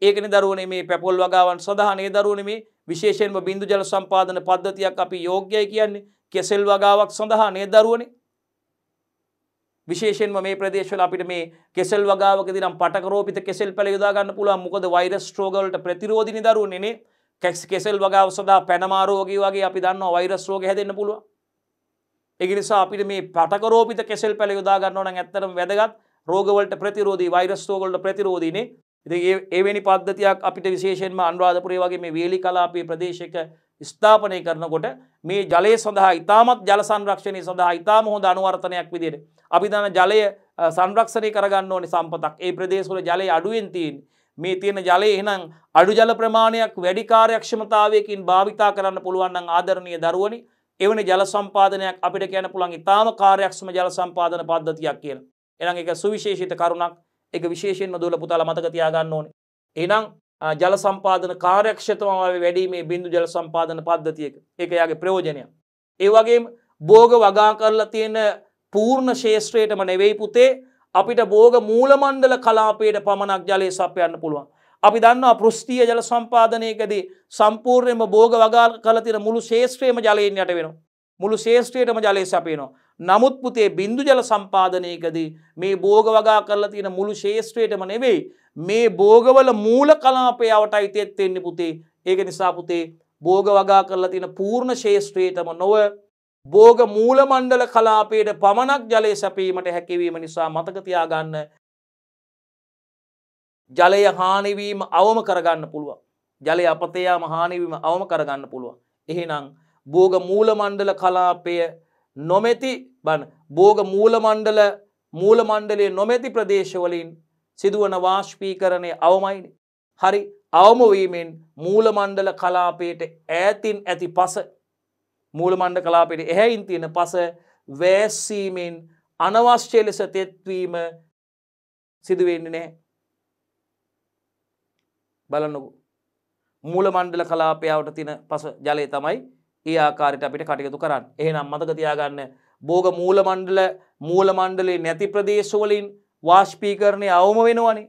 ඒකන දරුවනේ මේ පැපොල් වගාවන් සඳහනේ දරුවනේ මේ විශේෂයෙන්ම බිඳු ජල සම්පාදන පද්ධතියක් අපි යෝග්‍යයි කියන්නේ කෙසෙල් වගාවක් සඳහා නේ දරුවනේ විශේෂයෙන්ම මේ ප්‍රදේශවල අපිට මේ කෙසෙල් වගාවකදී නම් පටකරෝපිත කෙසෙල් පැල යොදා ගන්න පුළුවන් මොකද වෛරස් රෝග වලට ප්‍රතිරෝධිනී දරුවනේ නේ කෙසෙල් වගාව සඳහා පැනමා රෝගී වගේ අපි දන්නවා වෛරස් රෝග හැදෙන්න පුළුවන් එගනිසා අපිට මේ පටකරෝපිත කෙසෙල් පැළ යොදාගන්නවන ඇත්තරම වැදගත් රෝගවලට ප්‍රතිරෝධී වෛරස්තෝගොලට ප්‍රතිරෝධීනේ ඉතිගේ ඒවැනි පද්ධතියක් අපිට විශේෂෙන්ම අන්වාධපුරේ වගේ මේ වේලි කලාපී ප්‍රදේශක ස්ථාපනය කරනකොට මේ ජලය සඳහා ඉතාමත් ජල සංරක්ෂණය සඳහා ඉතාම හොඳ අනුවර්තනයක් විදියට. අපි දන ජලය සංරක්ෂණය කරගන්න ඕනි සම්පතක් ඒ ප්‍රදේශවල ජලය අඩුවෙන් තියෙන් මේ තියෙන ජලය එහනම් අඩු ජල ප්‍රමාණයක් වැඩිකාරයක්ෂමතාවයකින් භාවිතා කරන්න පුළුවන්න ආදරණය දරුවනි එවනි ජල සම්පාදනයක් අපිට කියන පුළන් ඉතාම කාරයක්ෂම ජල සම්පාදන පද්ධතියක් කියන. එනම් එක සුවිශේෂිත කරුණක් එක විශේෂෙන් දුල පුතාල මතක තියාගන්න ඕන. එනම් ජල සම්පාදන කාර්යක්ෂතමාව වැඩීමේ බිඳු ජල සම්පාදන පද්ධතියක එක යාගේ ප්‍රයෝජනය. ඒවගේ බෝග වගා කරලා තියෙන පූර්ණ ශේෂත්‍රයටම නෙවෙයි පුතේ අපිට බෝග මූලමණ්ඩල කලාපයට පමණක් ජලය සපයන්න පුළුවන්. අපි දන්නවා පෘෂ්ටිය ජල සම්පාදනයකදී සම්පූර්ණයම බෝග වගාල් කලතින මුළු ශේෂත්‍රයම ජලයෙන් යට වෙන. මුළු ශේෂත්‍රයටම ජලය සැපේනවා. නමුත් පුතේ බින්දු ජල සම්පාදනයකදී මේ බෝග වගා කරලා තියෙන මුළු ශේෂත්‍රයටම නෙවෙයි මේ බෝගවල මූල කලාපයවට අයිතියත් වෙන්නේ පුතේ. ඒක නිසා පුතේ බෝග වගා කරලා තියෙන පූර්ණ ශේෂත්‍රයටම නොව බෝග මූල මණ්ඩල කලාපයට පමණක් ජලය සැපීමට හැකිවීම නිසා මතක තියාගන්න ජලය හානිවීම අවම කරගන්න පුළුවන්. ජලය අපතයා මහානිවීම අවම කරගන්න පුළුවන්. එහෙනම් බෝග මූලමණ්ඩල කලාපය නොමැති බන් බෝග මූලමණ්ඩල මූලමණ්ඩලේ නොමැති ප්‍රදේශවලින් සිදුවන වාශ්පීකරණය අවමයිනි. හරි අවමවීමෙන් මූලමණ්ඩල කලාපයට ඈතින් ඇති පස මූලමණ්ඩ කලාපයට එහැයින් තියෙන පස වෑස්සීමෙන් අනවශ්‍ය ලෙස තෙත්වීම සිදුවෙන්නේ නෑ. බලන්නකු. මූල මණ්ඩල කලාපයාවට තින පස ජලය තමයි ඒ ආකාරයට අපිට කටයුතු කරන්න. එහෙනම් මතක තියාගන්න බෝග මූල මණ්ඩල මූල මණ්ඩලේ නැති ප්‍රදේශවලින් වාෂ්පීකරණය අවම වෙනවනේ.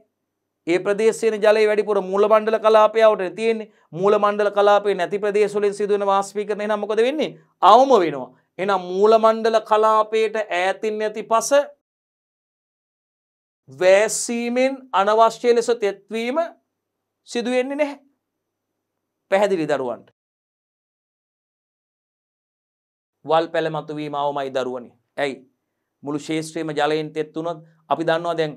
ඒ ප්‍රදේශයේ ජලය වැඩිපුර මූල මණ්ඩල කලාපයවට තියෙන්නේ. මූල මණ්ඩල කලාපේ නැති ප්‍රදේශවලින් සිදුවන වාෂ්පීකරණය නම් මොකද වෙන්නේ? අවම වෙනවා. එහෙනම් මූල මණ්ඩල කලාපයට ඈතින් නැති පස වැසීමෙන් අනවශ්‍ය ලෙස තෙත්වීම සිදුවෙන්නේ නැහැ. පැහැදිලි දරුවන්ට. වල් පැළ මතුවීම අවමයි දරුවනේ. ඇයි? මුළු ශේෂ්ත්‍රයේම ජලයෙන් තෙත් වුණොත් අපි දන්නවා දැන්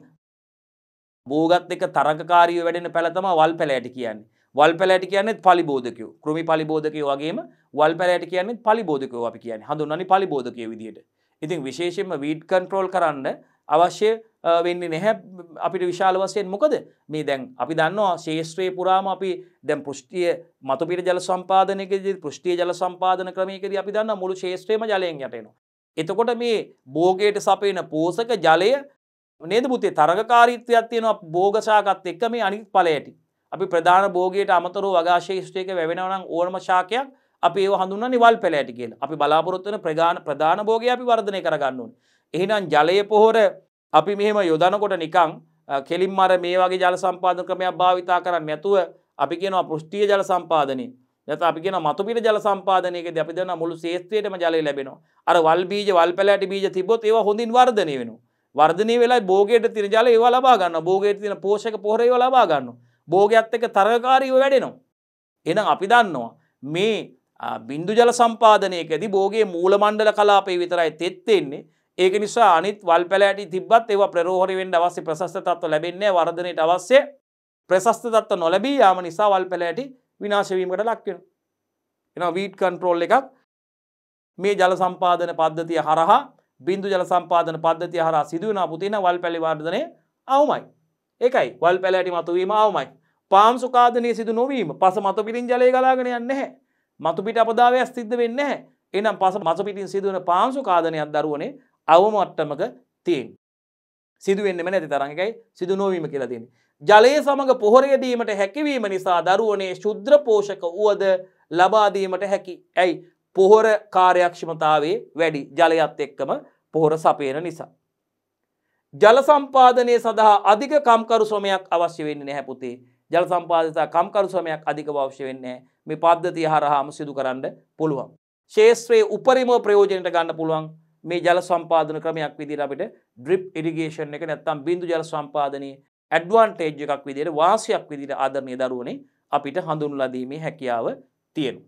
බෝගත් එක තරගකාරීව වැඩෙන පැළ තමයි වල් පැළයට කියන්නේ. වල් පැළයට කියන්නේ පලිබෝධකයෝ. කෘමි පලිබෝධකයෝ වගේම වල් පැළයට කියන්නේ පලිබෝධකයෝ අපි කියන්නේ. හඳුන්වන්නේ පලිබෝධකයෝ විදිහට. ඉතින් විශේෂයෙන්ම වීඩ් කන්ට්‍රෝල් කරන්න අවශ්‍ය වෙන්න නැහැ අපිට විශාල වසයෙන් මොකද මේ දැන් අපි දන්නවා ශේෂත්‍රයේ පුරාම අපි දැන් පෘෂ්ටිය මතුපිට ජල සම්පාධනයක පෘෂ්ටිය ජල සම්පාධන ක්‍රමයකද අපි දන්න මුළු ශේත්‍රයම ජලයෙන් යටනවා. එතකොට මේ බෝගයට සපයන පෝසක ජලය නේද පුතේ තරගකාරීත්වයක් තියෙනවා බෝගශාකත් එක්ක මේ අනිත් පලයට. අපි ප්‍රධාන බෝගයට අමතරෝ වගාශේෂ්ත්‍රයක වැවෙනවනම් ඕනම ශාකයක් අපි ඒ හඳුන්න නිවල් පැලෑටි කියල අපි බලාපොරොත්වන ප්‍රගාන ප්‍රධාන බෝගය අපි වර්ධනය කරගන්නුන්. එහිනම් ජලය පොහොර අපි මෙහෙම යොදනකොට නිකං කෙලින් මර මේ වගේ ජල සම්පාධන ක්‍රමයක් භාවිතා කරන්න නැතුව අපි කියනවා පෘෂ්ටිය ජල සම්පාදනය නැත අපි කියන මතුපිට ජල සම්පාදනයකද අපි දෙන මුළු ශේත්‍රයටම ජලය ලැබෙනවා අර වල් බීජ වල් පැලෑට බීජ තිබොත් ඒවා හොඳින් වර්ධනය වෙනවා වර්ධනය වෙලා බෝගයට තින ජල ඒවා ලබා ගන්න බෝගයට තින පෝෂක පොහරේව ලබා ගන්න බෝගයක්ත් එක තරකාරීව වැඩෙනවා එනම් අපි දන්නවා මේ බින්දු ජල සම්පාදනයකදී බෝගේ මූලමණ්ඩල කලාපේ විතරයි තෙත්තෙන්නේ ඒක නිසා අනිත් වල් පැලෑටි තිබත් ඒවා ප්‍රරෝහරිවෙන්ට අවස්සේ ප්‍රශස්තත්ව ලැබෙන්නේ වර්ධනයට අවස්සේ ප්‍රශස්තත්ව නොලැබී යාම නිසා වල් පැලෑටි විනාශවීමට ලක්වෙන. එන වීට් කන්ට්‍රෝල් එකක් මේ ජල සම්පාදන පද්ධතිය හරහා බින්දු ජල සම්පාදන පද්ධතිය හරහා සිදුවන පුතින වල් පැළිවර්ධනය අවමයි. එකයි වල් පැලෑටි මතුවීම අවමයි. පාම් සුකාදනය සිදු නොවීම පස මතු පිටින් ජලය ගලාගෙන යන්නේ මතුපිට අපදාවයක් සිද්ධ වෙන්නේ එනම් පස මසපිටින් සිදුවන පාංසුකාදනයක් දරුවනේ අවමට්ටමක තියෙන්. සිදුවෙන්න්නම නැති තරඟකයි සිදු නොවීම කියලා තියෙන. ජලය සමඟ පොහොරයදීමට හැකිවීම නිසා දරුවනේ ශුද්‍ර පෝෂක වුවද ලබාදීමට හැකි ඇයි පොහොර කාර්යක්ෂමතාවේ වැඩි ජලයත් එක්කම පොහොර සපයන නිසා. ජල සම්පාදනය සඳහා අධික කම්කරු ශ්‍රමයක් අවශ්‍ය වෙන්නේ නැහැ පුතේ. ජල සම්පාදිතා කම්කරු ශ්‍රමයක් අධික අවශ්‍ය වෙන්නේ මේ පද්ධතිය හරහාම සිදු කරන්න පුළුවන්. ශේෂත්‍රයේ උපරිම ප්‍රයෝජනයට ගන්න පුළුවන් මේ ජල සම්පාදන ක්‍රමයක් විදිහට අපිට ඩ්‍රිප් ඉරිගේෂන් එක නැත්තම් බිඳු ජල සම්පාදනයේ ඇඩ්වාන්ටේජ් එකක් විදිහට වාසියක් විදිහට ආදරණීය දරුවනේ අපිට හඳුන්වලා දීමේ හැකියාව තියෙනවා.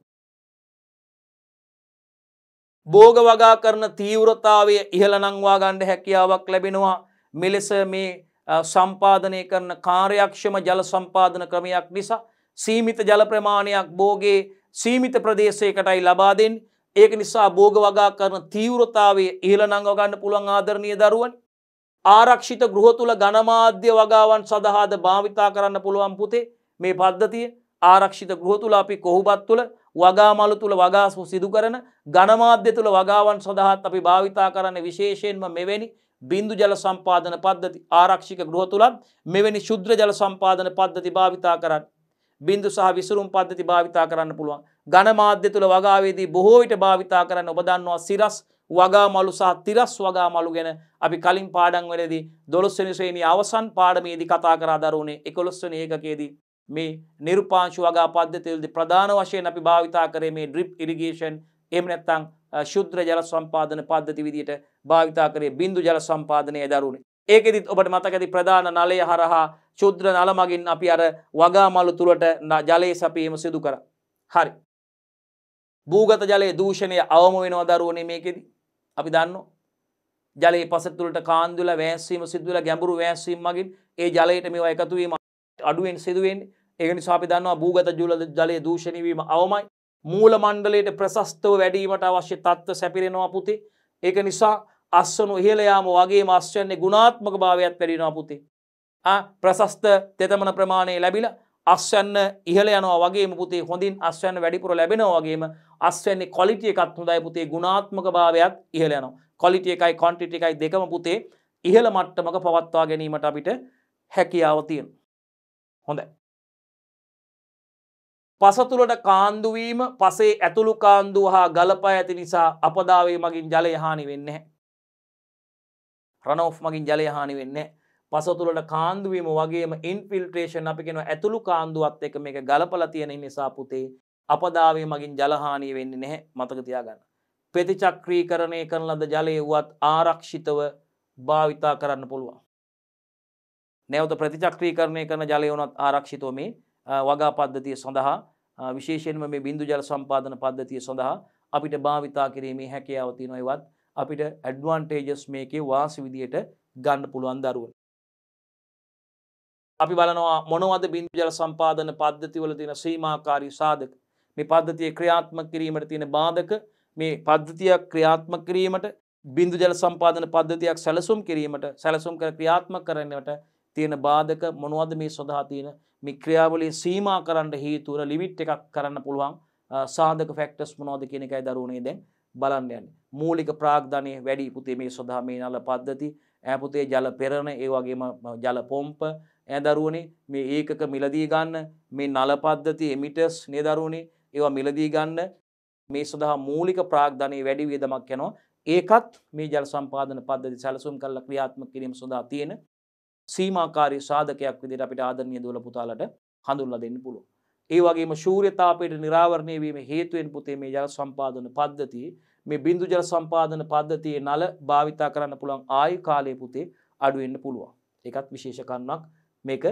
භෝග වගා කරන තීව්‍රතාවය ඉහළ නංවා ගන්න හැකියාවක් ලැබෙනවා. මෙලෙස මේ සම්පාදනය කරන කාර්යක්ෂම ජල සම්පාදන ක්‍රමයක් නිසා සීමිත ජල ප්‍රමාණයක් භෝගේ සීමිත ප්‍රදේශයකටයි ලබා දෙන්නේ ඒක නිසා බෝග වගා කරන තීවරතාවේ ඉහළ නංගව ගන්න පුළුවන් ආදරණය දරුවන් ආරක්ෂිත ගෘහ තුළ ගණමාධ්‍ය වගාවන් සඳහාද භාවිතා කරන්න පුළුවන් පුතේ මේ පද්ධතිය ආරක්ෂිත ගෘහ තුළ අපි කොහොබත් තුළ වගාමලු තුළ වගාස් සිදු කරන ගණමාධ්‍ය තුළ වගාවන් සඳහත් අපි භාවිතා කරන්න විශේෂයෙන්ම මෙවැනි බින්දු ජල සම්පාදන පද්ධති ආරක්ෂික ගෘහ තුළත් මෙවැනි ශුද්‍ර ජල සම්පාදන පද්ධති භාවිතා කරන්න. බින්දු සහ විසුරුම් පද්ධති භාවිතා කරන්න පුළුවන්. ගණමාධ්‍ය තුළ වගාවේදී බොහෝ විට භාවිතා කරන්න ඔබ දන්නවා සිරස් වගාමලු සහ තිරස් වගාමලු ගැන අපි කලින් පාඩම් වලදී 12 වෙනි ශ්‍රේණියේ අවසන් පාඩමේදී කතා කරා දරුණේ 11 වෙනි ඒකකයේදී මේ නිර්පාංශ වගා පද්ධතිවලදී ප්‍රධාන වශයෙන් අපි භාවිතා කරේ මේ ඩ්‍රිප් ඉරිගේෂන් එහෙම නැත්නම් ශුද්‍ර ජල සම්පාදන පද්ධති විදිහට භාවිතා කරේ බිඳු ජල සම්පාදනයේ දරුණේ ඒකෙදිත් ඔබට මතකති ප්‍රධාන නලය හරහා ශුද්‍ර නලමගින් අපි අර වගාමලු තුළට ජලය සැපීම සිදු කර. හරි භූගත ජලයේ දූෂණය අවම වෙනවා දරුවනේ මේකෙදි. අපි දන්නවා. ජලයේ පසතුලට කාන්දුල වෑස්වීම සිදුවලා ගැඹුරු වෑස්වීම මගින් ඒ ජලයට මේවා එකතු වීම අඩුවෙන් සිදු වෙන්නේ. ඒක නිසා අපි දන්නවා භූගත ජලයේ දූෂණය වීම අවමයි. මූල මණ්ඩලයට ප්‍රශස්තව වැඩිවීමට අවශ්‍ය තත්ත්ව සැපිරෙනවා පුතේ. ඒක නිසා අස්වනු ඉහළ යාම වගේම අස්වැන්නේ ගුණාත්මක භාවයත් වැඩි වෙනවා පුතේ. ආ ප්‍රශස්ත තෙතමන ප්‍රමාණය ලැබිලා අස්වන්න ඉහල යනවා වගේ පුතේ හොඳින් අස්වන්න වැඩිපුර ලැබෙනවා වගේම අස්වන්නේ කොලිටිය එකත් හොඳයි පුතේ ගුණාත්මක භාවයක් ඉහල යනවා කොලිටිය එකයි කොන්ටිට එකයි දෙකම පුතේ ඉහළ මට්ටමක පවත්වා ගැනීමට අපිට හැකියාව තියෙන හොඳයි පසතුළට කාන්දුවීම පසේ ඇතුළු කාන්දුව හා ගලපා ඇති නිසා අපදාවේ මගින් ජලය හානි වෙන්නේ රනෝ් මගින් ජලය හානි වෙන්නේ පසතුලට කාන්දුවීම වගේම ඉන්ෆිල්ට්‍රේෂන් අපි කෙන ඇතුළු කාන්දුවත් එක මේක ගලපල තියෙන නිසා පුතේ අපදාවේ මගින් ජලහානී වෙන්නේ නැහැ මතක තියාගන්න. ප්‍රතිචක්‍රී කරණය කරන ලද ජලය වුවත් ආරක්ෂිතව භාවිතා කරන්න පුළුවන්. නැවත ප්‍රතිචක්‍රී කරණය කරන ජලය වුණත් ආරක්ෂිතව මේ වගා පද්ධතිය සඳහා විශේෂයෙන්ම මේ බිඳු ජල සම්පාදන පද්ධතිය සඳහා අපිට භාවිතා කිරීමේ හැකියාව තියෙනවා ඒවත් අපිට ඇඩ්වාන්ටේජස් මේකේ වාසි විදියට ගන්න පුළුවන් දරුවන්. අපි බලනවා මොනවද බින්දුජල සම්පාදන පද්ධතිවල තියෙන සීමාකාරී සාධක මේ පද්ධතිය ක්‍රියාත්මක කිරීමට තියෙන බාධක මේ පද්ධතියක් ක්‍රියාත්මක කිරීමට බින්දුජල සම්පාදන පද්ධතියක් සැලසුම් කිරීමට සැලසුම් කර ක්‍රියාත්මක කරන්නට තියෙන බාධක මොනවද මේ සඳහා තියෙන මේ ක්‍රියාවලිය සීමා කරන්න හේතුව ලිමිට් එකක් කරන්න පුළුවන් සාධක ෆැක්ටර්ස් මොනවද කියන එකයි දරුවනේ දැන් බලන්න යන්නේ. මූලික ප්‍රාග්ධනය වැඩි පුතේ මේ සඳහා මේ නල පද්ධති ඈ පුතේ ජල පෙරණ ඒ වගේම ජල පොම්ප ඇදරුවනේ මේ ඒකක මිලදී ගන්න මේ නලපද්ධති එමිටස් නේදරුවනේ ඒවා මිලදී ගන්න මේ සඳහා මූලික ප්‍රාග්ධනය වැඩි වියදමක් යනවා ඒකත් මේ ජල සම්පාදන පද්ධති සැලසුම් කරල ක්‍රියාත්ම කිරීම සඳහා තියෙන සීමමාකාරය සාධකයක් විදිට අපිට ආදරනය දොල පුතාලට හඳුල්ල දෙන්න පුළුව. ඒ වගේම ශූර්යතාපයට නිරාවරණය වීම හේතුවෙන් පුතේ මේ ජල සම්පාදන පද්ධති මේ බිඳු ජල සම්පාදන පද්ධතියේ නල භාවිතා කරන්න පුළන් ආය කාලය පුතේ අඩුවෙන්න්න පුළුවන් එකත් විශේෂකන්නක් මේක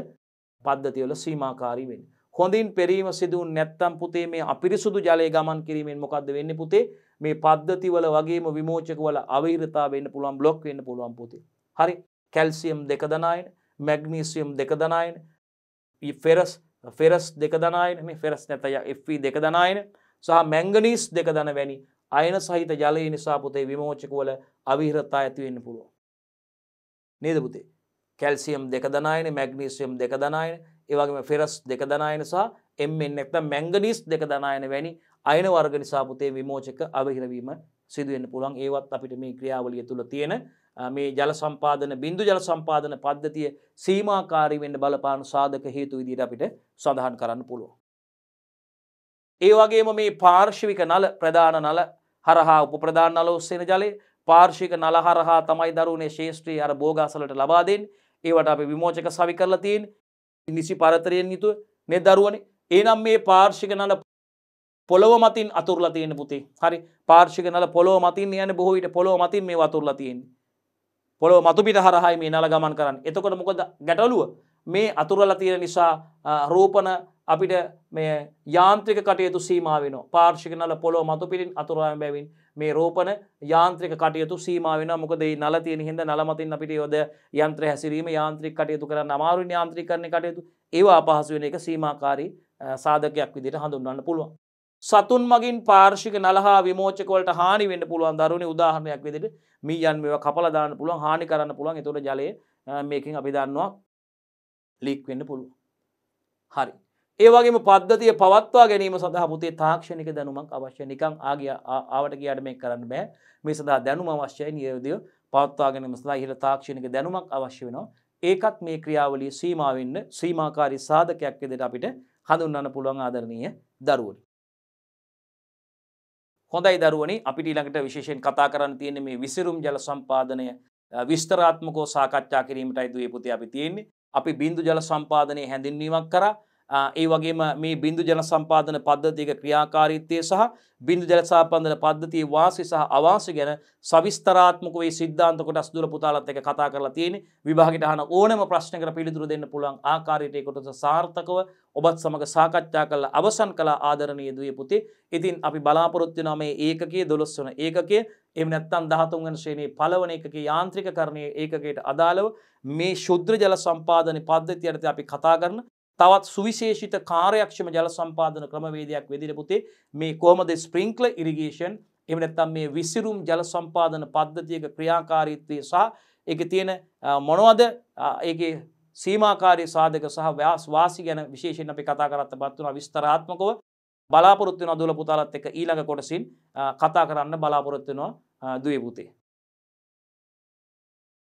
පද්ධතිවල සීමාකාරී වෙන්. හොඳින් පෙරීම සිදුවන් නැත්තම් පුතේ මේ අපිරිසුදු ජලය ගමන් කිරීමෙන් මොකක්ද වෙන්න පුතේ මේ පද්ධතිවල වගේම විමෝචකවල අවෛරතා වෙන්න පුළුවන් බ්ලොක් වෙන්න පුළුවන් පුතේ. හරි කැල්සියම් දෙක දනයින් මැග්නීසියම් දෙක දනයින් ෆෙරස් ෆෙරස් දෙක දනයින මේ ෆෙරස් නැතය F දෙක දනයින සහ මැංගනීස් දෙක දන වැනි අයන සහිත ජලය නිසා පුතේ විමෝචකවල අවිහිරතා ඇතිවෙන්න පුළුවන්. නේද පුතේ කැල්සියම් දෙක දනායන මැග්නීසියම් දෙක දනායන ඒවගේම ෆෙරස් දෙක දනායන සහ එම් එන්නක්ත මැංගනිස් දෙක දනායන වැනි අයන වර්ග නිසා පුතේ විමෝචක අවහිරවීම සිදුවෙන් පුළන් ඒවත් අපිට මේ ක්‍රියාවලිය තුළ තියෙන මේ ජල සම්පාදන බින්දු ජල සම්පාදන පද්ධතිය සීමමාකාරීවෙන්ට බලපාන සාධක හේතු විදිට අපිට සඳහන් කරන්න පුළුව. ඒවගේම මේ පාර්ශවික නල ප්‍රධාන නල හරහා උපප්‍රධාන නල ඔස්සෙන ජලය පාර්ශික නල හරහා තමයි දරුණේ ශේෂත්‍රී අර බෝගාසලට ලබාදෙන් ඒවට අප විමෝචක සවි කරලා තියෙන් නිසි පරතරයෙන් යුතුව නෙදරුවන ඒනම් මේ පාර්ශික නල පොළොව මතින් අතුරලා තියෙන පුතේ හරි පාර්ශික නල පොළොව මතින් යන බොහෝවිට පොළොව මතින් මේ අතුරලා තියෙන්නේ පොළොව මතුපිට හරහයි මේ නල ගමන් කරන්න එතකොට මොකද ගැටලුව මේ අතුරල තියෙන නිසා රෝපන අපිට මේ යාන්ත්‍රික කටයුතු සීමාවෙන පාර්ශික නල පොලෝ මතු පිරින් අතුරායම් බැවින් මේ රෝපන යාන්ත්‍රික කටයුතු සීමාවෙන මොකදේ නලතිය හිද නලමතින් අපිට යොද යන්ත්‍ර හැසිරීම යාන්ත්‍රික කටයුතු කර නමාරු යාන්ත්‍රී කරන කටයුතු ඒවා අපහසු වෙන එක සීමාකාරී සාධකයක් විදිට හඳුන්වන්න පුළුවන්. සතුන් මගින් පාර්ශික නලහා විමෝචකවලට හානි වෙන්න පුළුවන් දරුණ උදාහරණයක් විදිට මීයන් මේ කපලදාන්න පුළුවන් හානි කරන්න පුළුවන් එතුට ජලය මේකින් අපි දන්නවා ලීක් වෙන්න පුළුව. හරි. ඒවගේම පද්ධතිය පවත්වා ගැනීම සඳහා පුතේ තාක්ෂණික දැනුමක් අවශ්‍ය නිකං ආගේ ආවට කියට මේ කරන්න බෑ මේ සඳහා දැනුම අවශ්‍යයි නියවදිය පවත්වාගෙනම සලා හිල තාක්ෂණික දැනුමක් අවශ්‍ය වෙනවා ඒකත් මේ ක්‍රියාවලිය සීමාවෙන්න ශ්‍රීමාකාරි සාධකයක් දෙට අපිට හඳුන්න්න පුළුවන් ආදරණීය දරුවනි. හොඳයි දරුවනි අපිට ඊළඟට විශේෂයෙන් කතා කරන්න තියෙන මේ විසිරුම් ජල සම්පාදනය විස්තරාත්මකෝ සාකච්ඡා කිරීමටයි දුවේ පුති අපි තියෙන්නේ අපි බින්දු ජල සම්පාදනය හැඳින්වීමක් කර ඒ වගේම මේ බින්දු ජල සම්පාදන පද්ධතික ක්‍රියාකාරීත්වය සහ බින්දු ජලසාපන්දන පද්ධතිය වාසි සහ අවාසි ගැන සවිස්තරාත්මක වේ සිද්ධාන්ත කොටස් දුර පුතාලත් එක කතා කරලා තියෙන විභාගයට අහන ඕනම ප්‍රශ්නකට පිළිතුරු දෙන්න පුළුවන් ආකාරයට ඒ කොටස සාර්ථකව ඔබත් සමඟ සාකච්ඡා කළ අවසන් කළ ආදරණීය දුවේ පුතේ. ඉතින් අපි බලාපොරොත්තු වෙනවා මේ ඒකකයේ 12 වන ඒකකයේ එම නැත්තන් දහතුන්ගන ශ්‍රේණී පලවන එකක යාන්ත්‍රික කරණය ඒකගේට අදාළව මේ ශුද්‍ර ජල සම්පාධන පද්ධති අරත අපි කතා කරන තවත් සුවිශේෂිත කාරයක්ක්ෂම ජල සම්පාධන ක්‍රමවේදයක් වෙදිර පුතේ මේ කෝමද ස්ප්‍රිංක්ල ඉරිගේෂන් එමනැත්තම් මේ විසිරුම් ජල සම්පාධන පද්ධතියක ක්‍රියාකාරීත්වය සහ එක තියෙන මොනවද ඒ සීමමාකාරය සාධක සහ ව්‍යස් වාසි ගැන විශේෂෙන් අපි කතා කරත්ත බත්වන විස්තරාත්මකව බලාපොරොත්තු නොදුල පුතාලත් එක ඊළඟ කොටසින් කතා කරන්න බලාපොරොත්තුනවා දුවපුතේ